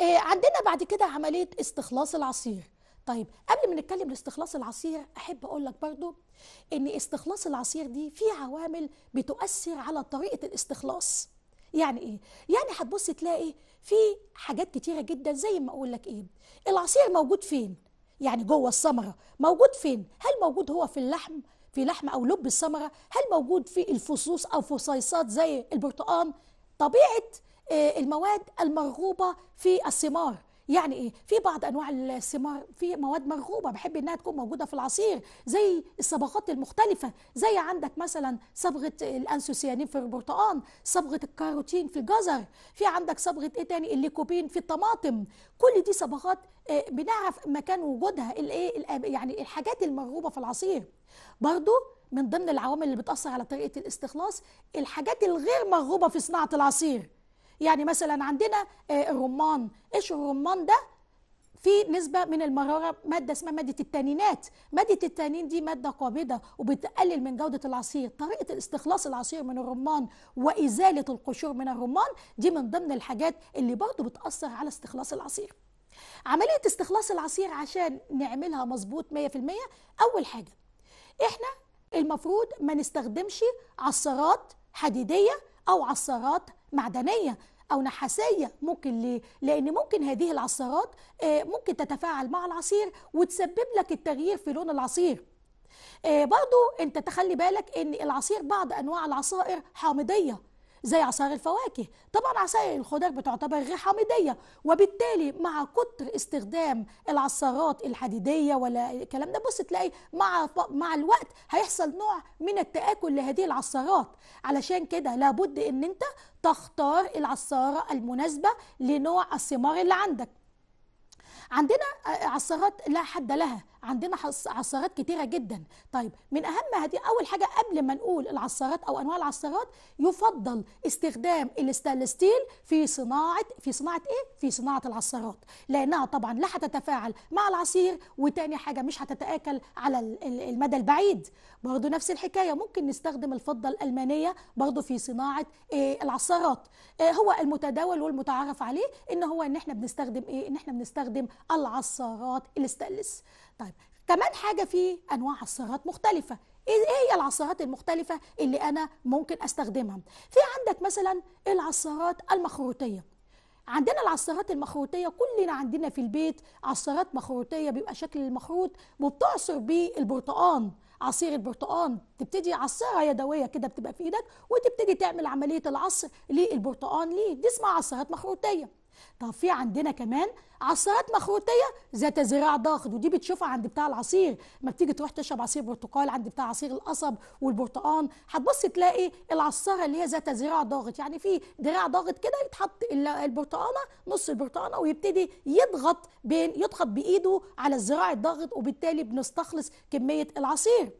آه، عندنا بعد كده عمليه استخلاص العصير طيب قبل ما نتكلم لاستخلاص العصير احب اقول لك برضو ان استخلاص العصير دي في عوامل بتؤثر على طريقه الاستخلاص يعني ايه يعني هتبص تلاقي في حاجات كتيره جدا زي ما اقول لك ايه العصير موجود فين يعني جوه الثمره موجود فين هل موجود هو في اللحم في لحم او لب الثمره هل موجود في الفصوص او فصيصات زي البرتقال طبيعه آه، المواد المرغوبه في الثمار يعني ايه في بعض انواع الثمار في مواد مرغوبه بحب انها تكون موجوده في العصير زي الصبغات المختلفه زي عندك مثلا صبغه الانسوسيانين في البرتقال صبغه الكاروتين في الجزر في عندك صبغه ايه تاني الليكوبين في الطماطم كل دي صبغات آه، بنعرف مكان وجودها الايه يعني الحاجات المرغوبه في العصير برضو من ضمن العوامل اللي بتاثر على طريقه الاستخلاص الحاجات الغير مرغوبه في صناعه العصير يعني مثلا عندنا آه، الرمان قشر الرمان ده في نسبة من المرارة مادة اسمها مادة التانينات مادة التانين دي مادة قابضة وبتقلل من جودة العصير طريقة استخلاص العصير من الرمان وإزالة القشور من الرمان دي من ضمن الحاجات اللي برضه بتأثر على استخلاص العصير عملية استخلاص العصير عشان نعملها مظبوط 100% أول حاجة إحنا المفروض ما نستخدمش عصارات حديدية أو عصارات معدنية أو نحاسية ممكن ليه؟ لأن ممكن هذه العصارات آه، ممكن تتفاعل مع العصير وتسبب لك التغيير في لون العصير آه، برضو أنت تخلي بالك أن العصير بعض أنواع العصائر حامضية زي عصائر الفواكه طبعا عصائر الخضار بتعتبر غير حامضيه وبالتالي مع كتر استخدام العصارات الحديديه ولا الكلام ده بص تلاقي مع مع الوقت هيحصل نوع من التاكل لهذه العصارات علشان كده لابد ان انت تختار العصاره المناسبه لنوع الثمار اللي عندك عندنا آه، عصارات لا حد لها عندنا عصارات كتيره جدا طيب من اهم هذه اول حاجه قبل ما نقول العصارات او انواع العصارات يفضل استخدام الستانلس ستيل في صناعه في صناعه ايه في صناعه العصارات لانها طبعا لا هتتفاعل مع العصير وتاني حاجه مش هتتاكل على المدى البعيد برضو نفس الحكايه ممكن نستخدم الفضه الالمانيه برضو في صناعه إيه العصارات إيه هو المتداول والمتعارف عليه ان هو ان احنا بنستخدم ايه ان احنا بنستخدم العصارات الستانلس طيب كمان حاجه في انواع عصارات مختلفه إيه،, ايه هي العصارات المختلفه اللي انا ممكن استخدمها في عندك مثلا العصارات المخروطيه عندنا العصارات المخروطيه كلنا عندنا في البيت عصارات مخروطيه بيبقى شكل المخروط وبتعصر بيه البرتقان عصير البرتقان تبتدي عصاره يدويه كده بتبقى في ايدك وتبتدي تعمل عمليه العصر للبرتقان ليه دي اسمها عصارات مخروطيه طب في عندنا كمان عصارات مخروطيه ذات ذراع ضاغط ودي بتشوفها عند بتاع العصير ما بتيجي تروح تشرب عصير برتقال عند بتاع عصير القصب والبرتقان هتبص تلاقي العصاره اللي هي ذات ذراع ضاغط يعني في ذراع ضاغط كده يتحط البرتقانه نص البرتقانه ويبتدي يضغط بين يضغط بايده على الذراع الضاغط وبالتالي بنستخلص كميه العصير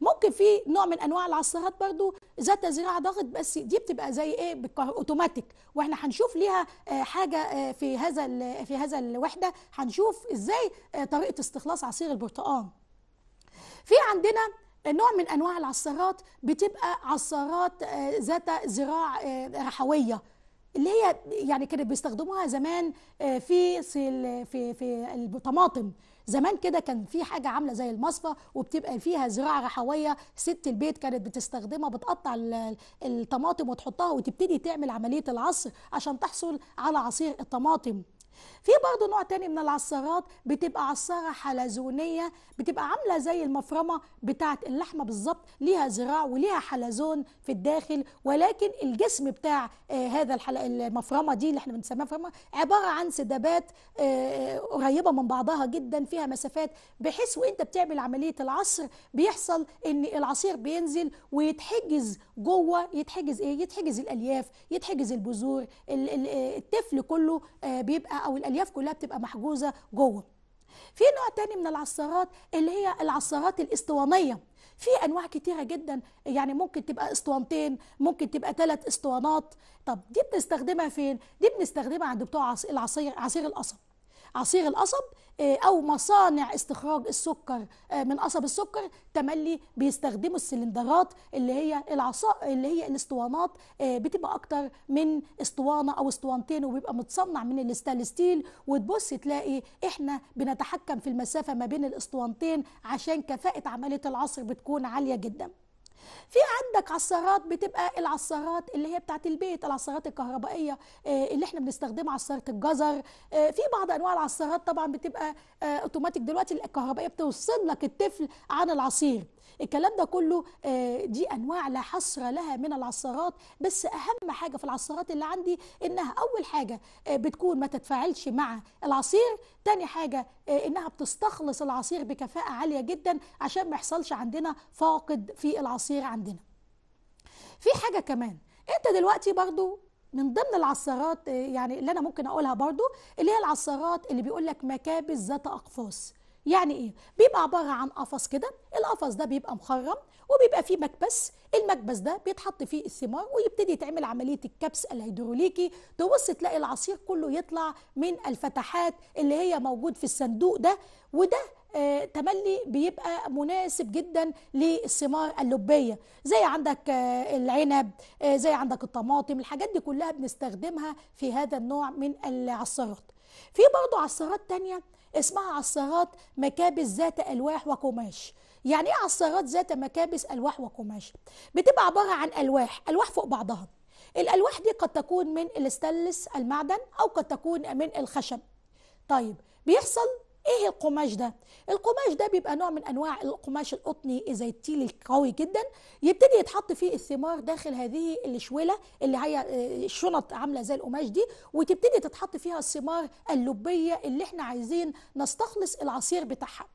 ممكن في نوع من انواع العصارات برضو ذات ذراع ضغط بس دي بتبقى زي ايه اوتوماتيك واحنا هنشوف ليها آه، حاجه آه، في هذا في هذا الوحده هنشوف ازاي آه، طريقه استخلاص عصير البرتقال في عندنا نوع من انواع العصارات بتبقى عصارات ذات ذراع رحويه اللي هي يعني كانت بيستخدموها زمان في في في الطماطم زمان كده كان في حاجه عامله زي المصفى وبتبقى فيها زراعه رحويه ست البيت كانت بتستخدمها بتقطع الطماطم وتحطها وتبتدي تعمل عمليه العصر عشان تحصل على عصير الطماطم في برضه نوع تاني من العصارات بتبقى عصارة حلزونية بتبقى عاملة زي المفرمة بتاعة اللحمة بالظبط ليها ذراع وليها حلزون في الداخل ولكن الجسم بتاع آه، هذا المفرمة دي اللي احنا بنسميها مفرمة عبارة عن سدابات آه، آه، قريبة من بعضها جدا فيها مسافات بحيث وانت بتعمل عملية العصر بيحصل ان العصير بينزل ويتحجز جوه يتحجز ايه؟ يتحجز الالياف يتحجز البذور التفل كله بيبقى او الالياف كلها بتبقى محجوزه جوه في نوع تاني من العصارات اللي هي العصارات الاسطوانيه في انواع كتيره جدا يعني ممكن تبقى اسطوانتين ممكن تبقى ثلاث اسطوانات طب دي بنستخدمها فين دي بنستخدمها عند بتوع العصير عصير القصب عصير القصب آه، او مصانع استخراج السكر آه، من قصب السكر تملي بيستخدموا السلندرات اللي هي العصا اللي هي الاسطوانات آه، بتبقى اكتر من اسطوانه او اسطوانتين وبيبقى متصنع من الستانلس ستيل وتبص تلاقي احنا بنتحكم في المسافه ما بين الاسطوانتين عشان كفاءه عمليه العصر بتكون عاليه جدا في عندك عصارات بتبقى العصارات اللي هي بتاعت البيت العصارات الكهربائيه آه، اللي احنا بنستخدمها عصاره الجزر آه، في بعض انواع العصارات طبعا بتبقى اوتوماتيك آه، دلوقتي الكهربائيه بتوصل لك الطفل عن العصير الكلام ده كله آه، دي انواع لا حصر لها من العصارات بس اهم حاجه في العصارات اللي عندي انها اول حاجه آه، بتكون ما تتفاعلش مع العصير تاني حاجه آه، انها بتستخلص العصير بكفاءه عاليه جدا عشان ما يحصلش عندنا فاقد في العصير عندنا في حاجه كمان انت دلوقتي برضو من ضمن العصارات يعني اللي انا ممكن اقولها برضو اللي هي العصارات اللي بيقول لك مكابس ذات اقفاص يعني ايه بيبقى عباره عن قفص كده القفص ده بيبقى مخرم وبيبقى فيه مكبس المكبس ده بيتحط فيه الثمار ويبتدي يتعمل عمليه الكبس الهيدروليكي تبص تلاقي العصير كله يطلع من الفتحات اللي هي موجود في الصندوق ده وده آه تملي بيبقى مناسب جدا للثمار اللبيه زي عندك آه العنب آه زي عندك الطماطم الحاجات دي كلها بنستخدمها في هذا النوع من العصارات في برضه عصارات تانية اسمها عصارات مكابس ذات ألواح وقماش يعني ايه عصارات ذات مكابس ألواح وقماش بتبقى عبارة عن ألواح ألواح فوق بعضها الألواح دي قد تكون من الاستلس المعدن أو قد تكون من الخشب طيب بيحصل ايه القماش ده القماش ده بيبقى نوع من انواع القماش القطني اذا التيل القوي جدا يبتدي يتحط فيه الثمار داخل هذه الشوله اللي هي آه، الشنط عامله زي القماش دي وتبتدي تتحط فيها الثمار اللبيه اللي احنا عايزين نستخلص العصير بتاعها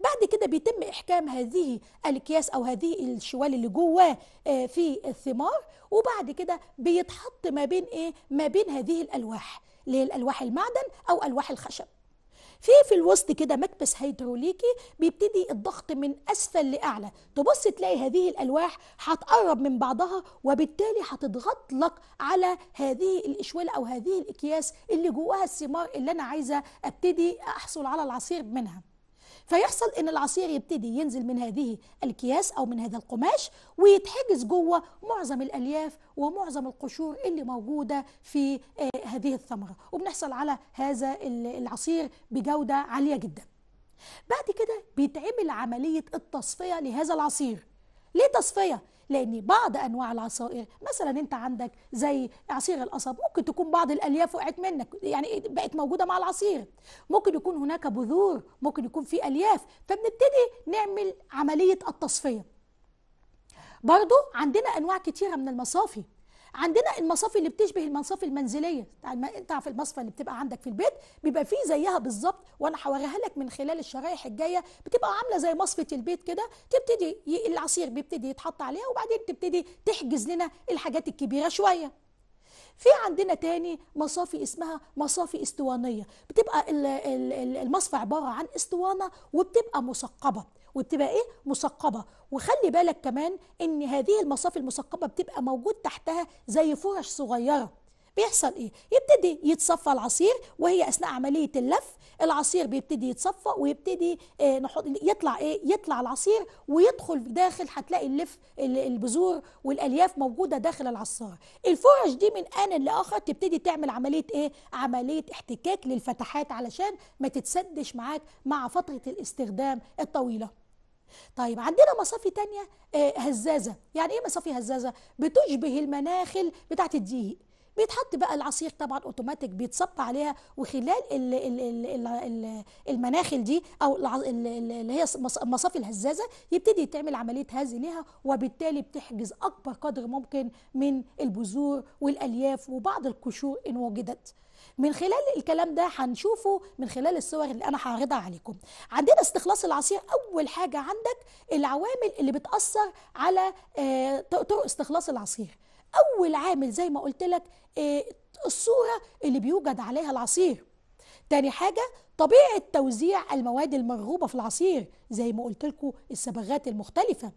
بعد كده بيتم احكام هذه الاكياس او هذه الشوال اللي جواه آه، في الثمار وبعد كده بيتحط ما بين ايه ما بين هذه الالواح للالواح المعدن او الواح الخشب في في الوسط كده مكبس هيدروليكي بيبتدي الضغط من اسفل لاعلى تبص تلاقي هذه الالواح هتقرب من بعضها وبالتالي لك على هذه الاشوال او هذه الاكياس اللي جواها الثمار اللي انا عايزه ابتدي احصل على العصير منها فيحصل ان العصير يبتدي ينزل من هذه الكياس او من هذا القماش ويتحجز جوه معظم الالياف ومعظم القشور اللي موجوده في آه، هذه الثمره وبنحصل على هذا العصير بجوده عاليه جدا بعد كده بيتعمل عمليه التصفيه لهذا العصير ليه تصفيه لان بعض انواع العصائر مثلا انت عندك زي عصير القصب ممكن تكون بعض الالياف وقعت منك يعني بقت موجوده مع العصير ممكن يكون هناك بذور ممكن يكون في الياف فبنبتدي نعمل عمليه التصفيه برضو عندنا انواع كتيره من المصافي عندنا المصافي اللي بتشبه المصافي المنزليه انت عارف المصفى اللي بتبقى عندك في البيت بيبقى فيه زيها بالظبط وانا هوريها لك من خلال الشرايح الجايه بتبقى عامله زي مصفه البيت كده تبتدي العصير بيبتدي يتحط عليها وبعدين تبتدي تحجز لنا الحاجات الكبيره شويه في عندنا تاني مصافي اسمها مصافي اسطوانيه بتبقى المصفى عباره عن اسطوانه وبتبقى مثقبه وتبقى ايه مثقبه وخلي بالك كمان ان هذه المصافي المثقبه بتبقى موجود تحتها زي فرش صغيره بيحصل ايه يبتدي يتصفى العصير وهي اثناء عمليه اللف العصير بيبتدي يتصفى ويبتدي آه، نحط يطلع ايه يطلع العصير ويدخل داخل هتلاقي اللف البذور والالياف موجوده داخل العصاره الفرش دي من ان لاخر تبتدي تعمل عمليه ايه عمليه احتكاك للفتحات علشان ما تتسدش معاك مع فتره الاستخدام الطويله طيب عندنا مصافي تانية آه، هزازة يعني ايه مصافي هزازة بتشبه المناخل بتاعت الدقيق بيتحط بقى العصير طبعا اوتوماتيك بيتصب عليها وخلال الـ الـ الـ الـ المناخل دي او اللي هي المصافي الهزازه يبتدي تعمل عمليه هز ليها وبالتالي بتحجز اكبر قدر ممكن من البذور والالياف وبعض القشور ان وجدت من خلال الكلام ده هنشوفه من خلال الصور اللي انا هعرضها عليكم عندنا استخلاص العصير اول حاجه عندك العوامل اللي بتاثر على آه، طرق استخلاص العصير اول عامل زي ما قلت لك آه، الصوره اللي بيوجد عليها العصير تاني حاجة طبيعة توزيع المواد المرغوبة في العصير زي ما قلت لكم الصبغات المختلفة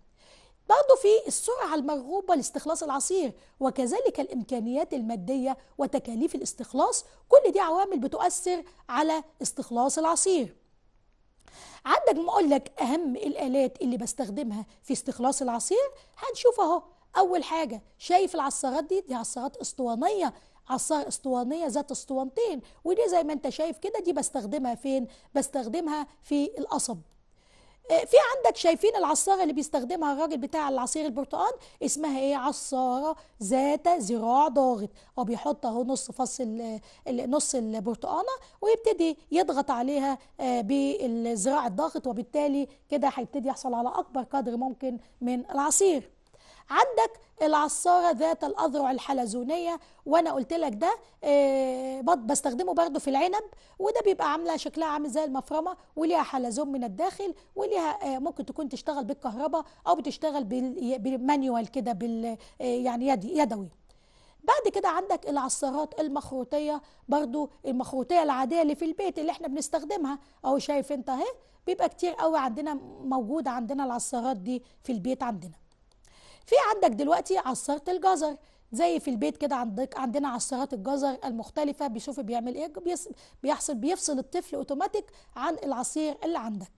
برضه في السرعة المرغوبة لاستخلاص العصير وكذلك الإمكانيات المادية وتكاليف الاستخلاص كل دي عوامل بتؤثر على استخلاص العصير عندك اقول لك أهم الآلات اللي بستخدمها في استخلاص العصير هنشوف أهو أول حاجة شايف العصارات دي دي عصارات اسطوانية عصار اسطوانيه ذات اسطوانتين ودي زي ما انت شايف كده دي بستخدمها فين بستخدمها في القصب آه، في عندك شايفين العصاره اللي بيستخدمها الراجل بتاع العصير البرتقال اسمها ايه عصاره ذات ذراع ضاغط هو بيحط اهو نص فص نص البرتقاله ويبتدي يضغط عليها آه، بالذراع الضاغط وبالتالي كده هيبتدي يحصل على اكبر قدر ممكن من العصير عندك العصارة ذات الأذرع الحلزونية وأنا قلت لك ده آه، بستخدمه برده في العنب وده بيبقى عاملة شكلها عامل زي المفرمة وليها حلزون من الداخل وليها آه، ممكن تكون تشتغل بالكهرباء أو بتشتغل بالمانيوال كده بال آه، يعني يدي يدوي بعد كده عندك العصارات المخروطية برضو المخروطية العادية اللي في البيت اللي احنا بنستخدمها اهو شايف انت اهي بيبقى كتير قوي عندنا موجودة عندنا العصارات دي في البيت عندنا في عندك دلوقتي عصاره الجزر زي في البيت كده عندك عندنا عصارات الجزر المختلفه بيشوف بيعمل ايه بيحصل بيفصل الطفل اوتوماتيك عن العصير اللي عندك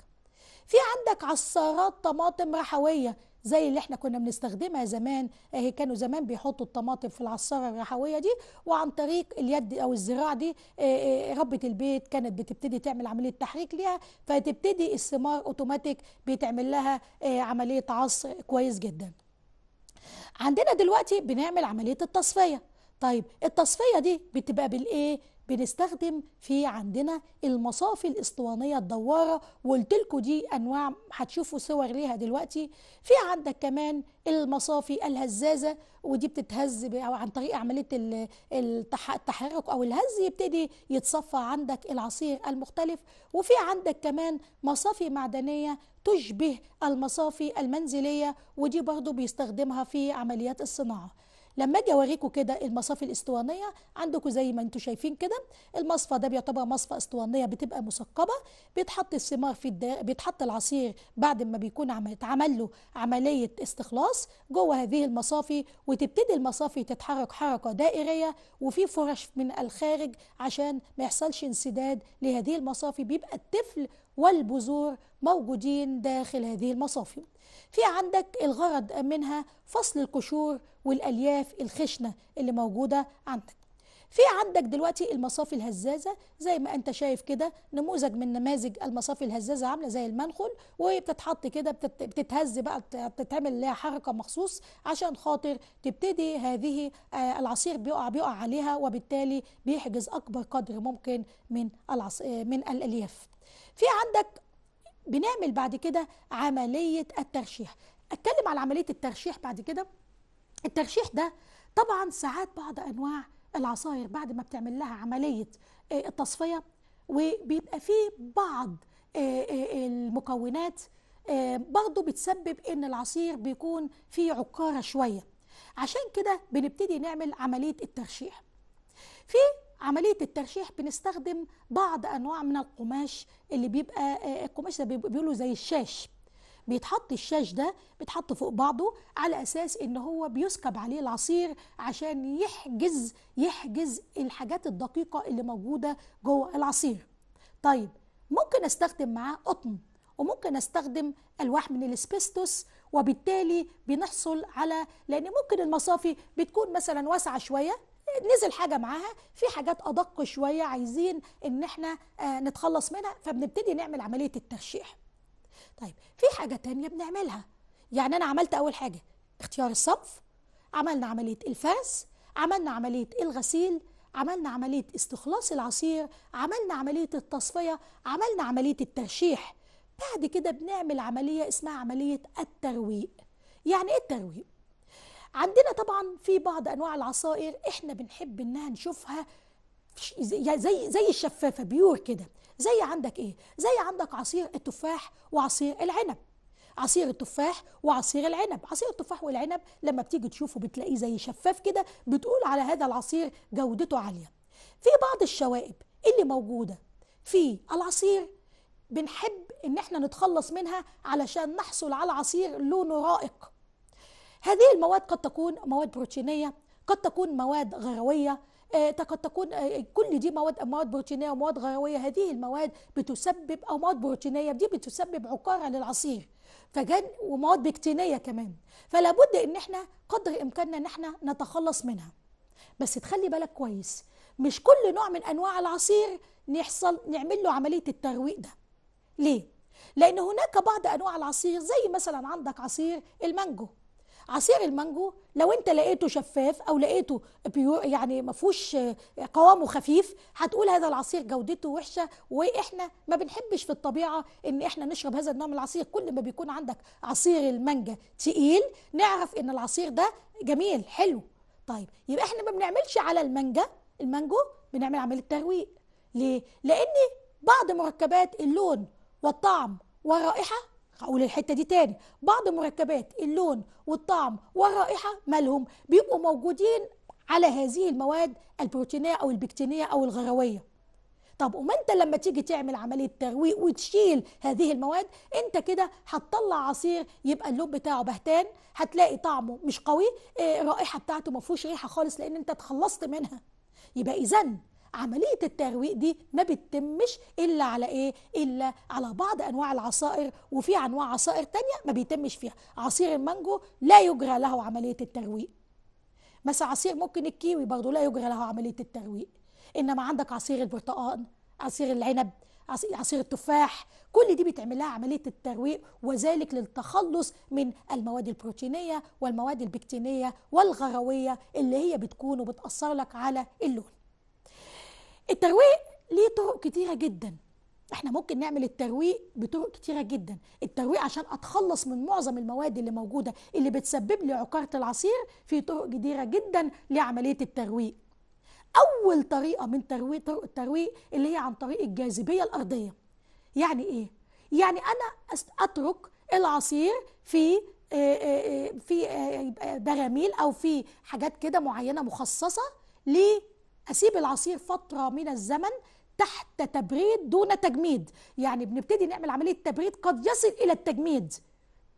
في عندك عصارات طماطم رحويه زي اللي احنا كنا بنستخدمها زمان اهي كانوا زمان بيحطوا الطماطم في العصاره الرحويه دي وعن طريق اليد او الذراع دي آه، آه، ربه البيت كانت بتبتدي تعمل عمليه تحريك ليها فتبتدي الثمار اوتوماتيك بتعمل لها آه، عمليه عصر كويس جدا عندنا دلوقتي بنعمل عمليه التصفيه طيب التصفيه دي بتبقى بالايه بنستخدم في عندنا المصافي الاسطوانيه الدواره وقلت لكم دي انواع هتشوفوا صور ليها دلوقتي في عندك كمان المصافي الهزازه ودي بتتهز او عن طريق عمليه التحرك او الهز يبتدي يتصفى عندك العصير المختلف وفي عندك كمان مصافي معدنيه تشبه المصافي المنزليه ودي برضو بيستخدمها في عمليات الصناعه لما اجي اوريكم كده المصافي الاسطوانيه عندكم زي ما انتم شايفين كده المصفى ده بيعتبر مصفى اسطوانيه بتبقى مثقبه بيتحط الثمار في الدا... بيتحط العصير بعد ما بيكون عم... اتعمل له عمليه استخلاص جوه هذه المصافي وتبتدي المصافي تتحرك حركه دائريه وفي فرش من الخارج عشان ما يحصلش انسداد لهذه المصافي بيبقى التفل والبذور موجودين داخل هذه المصافي في عندك الغرض منها فصل القشور والالياف الخشنه اللي موجوده عندك في عندك دلوقتي المصافي الهزازة زي ما انت شايف كده نموذج من نماذج المصافي الهزازة عاملة زي المنخل وبتتحط كده بتتهز بقى بتتعمل لها حركة مخصوص عشان خاطر تبتدي هذه آه، العصير بيقع بيقع عليها وبالتالي بيحجز أكبر قدر ممكن من من الألياف في عندك بنعمل بعد كده عمليه الترشيح اتكلم على عمليه الترشيح بعد كده الترشيح ده طبعا ساعات بعض انواع العصاير بعد ما بتعمل لها عمليه آه، التصفيه وبيبقى فيه بعض آه، آه، المكونات برضه بتسبب ان العصير بيكون فيه عكاره شويه عشان كده بنبتدي نعمل عمليه الترشيح في عمليه الترشيح بنستخدم بعض انواع من القماش اللي بيبقى آه، القماش ده بيقولوا زي الشاش بيتحط الشاش ده بيتحط فوق بعضه على اساس ان هو بيسكب عليه العصير عشان يحجز يحجز الحاجات الدقيقه اللي موجوده جوه العصير طيب ممكن استخدم معاه قطن وممكن استخدم الواح من الاسبستوس وبالتالي بنحصل على لان ممكن المصافي بتكون مثلا واسعه شويه نزل حاجه معاها في حاجات ادق شويه عايزين ان احنا آه، نتخلص منها فبنبتدي نعمل عمليه الترشيح طيب في حاجه تانية بنعملها يعني انا عملت اول حاجه اختيار الصنف عملنا عمليه الفاس عملنا عمليه الغسيل عملنا عمليه استخلاص العصير عملنا عمليه التصفيه عملنا عمليه الترشيح بعد كده بنعمل عمليه اسمها عمليه الترويق يعني ايه الترويق عندنا طبعا في بعض انواع العصائر احنا بنحب انها نشوفها يعني زي زي الشفافه بيور كده زي عندك ايه زي عندك عصير التفاح وعصير العنب عصير التفاح وعصير العنب عصير التفاح والعنب لما بتيجي تشوفه بتلاقيه زي شفاف كده بتقول على هذا العصير جودته عاليه في بعض الشوائب اللي موجوده في العصير بنحب ان احنا نتخلص منها علشان نحصل على عصير لونه رائق هذه المواد قد تكون مواد بروتينية قد تكون مواد غروية آه، قد تكون آه، كل دي مواد مواد بروتينيه ومواد غرويه هذه المواد بتسبب او مواد بروتينيه دي بتسبب عقاره للعصير فجن ومواد بكتينيه كمان فلا بد ان احنا قدر امكاننا ان احنا نتخلص منها بس تخلي بالك كويس مش كل نوع من انواع العصير نحصل نعمل له عمليه الترويق ده ليه لان هناك بعض انواع العصير زي مثلا عندك عصير المانجو عصير المانجو لو انت لقيته شفاف او لقيته بيو يعني ما فيهوش قوامه خفيف هتقول هذا العصير جودته وحشه واحنا ما بنحبش في الطبيعه ان احنا نشرب هذا النوع من العصير كل ما بيكون عندك عصير المانجا تقيل نعرف ان العصير ده جميل حلو طيب يبقى احنا ما بنعملش على المانجا المانجو بنعمل عمليه ترويق ليه لان بعض مركبات اللون والطعم والرائحه هقول الحته دي تاني بعض مركبات اللون والطعم والرائحه مالهم بيبقوا موجودين على هذه المواد البروتينيه او البكتينيه او الغرويه طب وما انت لما تيجي تعمل عمليه ترويق وتشيل هذه المواد انت كده هتطلع عصير يبقى اللون بتاعه بهتان هتلاقي طعمه مش قوي آه، الرائحه بتاعته ما فيهوش ريحه خالص لان انت تخلصت منها يبقى اذا عملية الترويق دي ما بتتمش إلا على إيه؟ إلا على بعض أنواع العصائر وفي أنواع عصائر تانية ما بيتمش فيها عصير المانجو لا يجرى له عملية الترويق مثلا عصير ممكن الكيوي برضو لا يجرى له عملية الترويق إنما عندك عصير البرتقال عصير العنب عصير التفاح كل دي بيتعمل لها عمليه الترويق وذلك للتخلص من المواد البروتينيه والمواد البكتينيه والغرويه اللي هي بتكون وبتاثر لك على اللون الترويق ليه طرق كتيره جدا احنا ممكن نعمل الترويق بطرق كتيره جدا الترويق عشان اتخلص من معظم المواد اللي موجوده اللي بتسبب لي عقارة العصير في طرق كتيره جدا لعمليه الترويق اول طريقه من ترويق طرق الترويق اللي هي عن طريق الجاذبيه الارضيه يعني ايه يعني انا اترك العصير في في براميل او في حاجات كده معينه مخصصه أسيب العصير فترة من الزمن تحت تبريد دون تجميد يعني بنبتدي نعمل عملية تبريد قد يصل إلى التجميد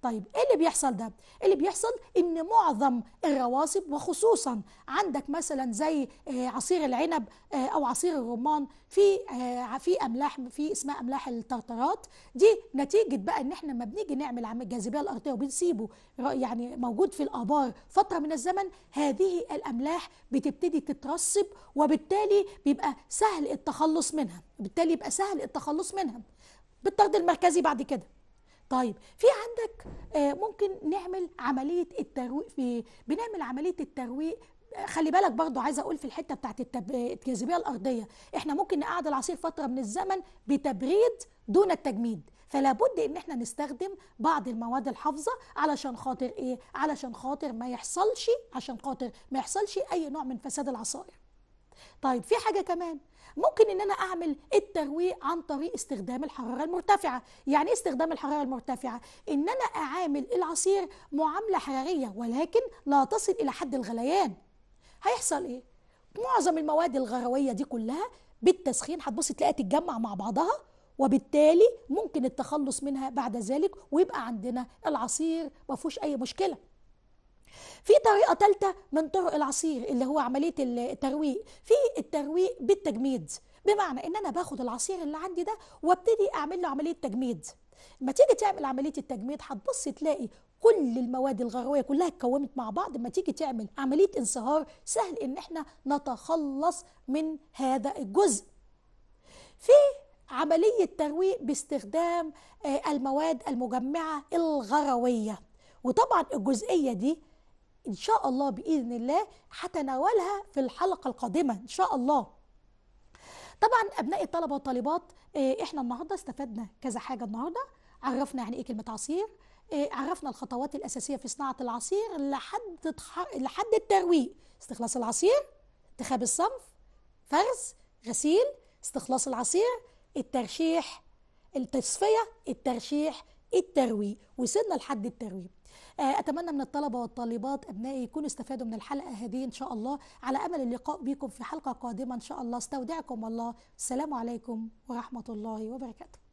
طيب ايه اللي بيحصل ده إيه اللي بيحصل ان معظم الرواسب وخصوصا عندك مثلا زي آه، عصير العنب آه، او عصير الرمان في آه، في املاح في اسمها املاح الطرطرات دي نتيجه بقى ان احنا لما بنيجي نعمل الجاذبيه الارضيه وبنسيبه يعني موجود في الابار فتره من الزمن هذه الاملاح بتبتدي تترسب وبالتالي بيبقى سهل التخلص منها بالتالي يبقى سهل التخلص منها بالطرد المركزي بعد كده طيب في عندك آه، ممكن نعمل عمليه الترويق في بنعمل عمليه الترويق آه، خلي بالك برضو عايز اقول في الحته بتاعت الجاذبيه الارضيه احنا ممكن نقعد العصير فتره من الزمن بتبريد دون التجميد فلا بد ان احنا نستخدم بعض المواد الحافظه علشان خاطر ايه علشان خاطر ما يحصلش عشان خاطر ما يحصلش اي نوع من فساد العصائر طيب في حاجه كمان ممكن ان انا اعمل الترويق عن طريق استخدام الحراره المرتفعه يعني ايه استخدام الحراره المرتفعه ان انا اعامل العصير معامله حراريه ولكن لا تصل الى حد الغليان هيحصل ايه معظم المواد الغرويه دي كلها بالتسخين هتبص تلاقيها تتجمع مع بعضها وبالتالي ممكن التخلص منها بعد ذلك ويبقى عندنا العصير ما فيهوش اي مشكله في طريقه ثالثه من طرق العصير اللي هو عمليه الترويق في الترويق بالتجميد بمعنى ان انا باخد العصير اللي عندي ده وابتدي اعمل له عمليه تجميد ما تيجي تعمل عمليه التجميد هتبص تلاقي كل المواد الغروية كلها اتكونت مع بعض ما تيجي تعمل عمليه انصهار سهل ان احنا نتخلص من هذا الجزء في عمليه ترويق باستخدام آه، المواد المجمعه الغرويه وطبعا الجزئيه دي ان شاء الله باذن الله هتناولها في الحلقه القادمه ان شاء الله طبعا ابناء الطلبه والطالبات آه، احنا النهارده استفدنا كذا حاجه النهارده عرفنا يعني ايه كلمه عصير آه، عرفنا الخطوات الاساسيه في صناعه العصير لحد لحد الترويق استخلاص العصير انتخاب الصنف فرز غسيل استخلاص العصير الترشيح التصفيه الترشيح الترويق وصلنا لحد الترويق آه، اتمنى من الطلبه والطالبات ابنائي يكونوا استفادوا من الحلقه هذه ان شاء الله على امل اللقاء بكم في حلقه قادمه ان شاء الله استودعكم الله السلام عليكم ورحمه الله وبركاته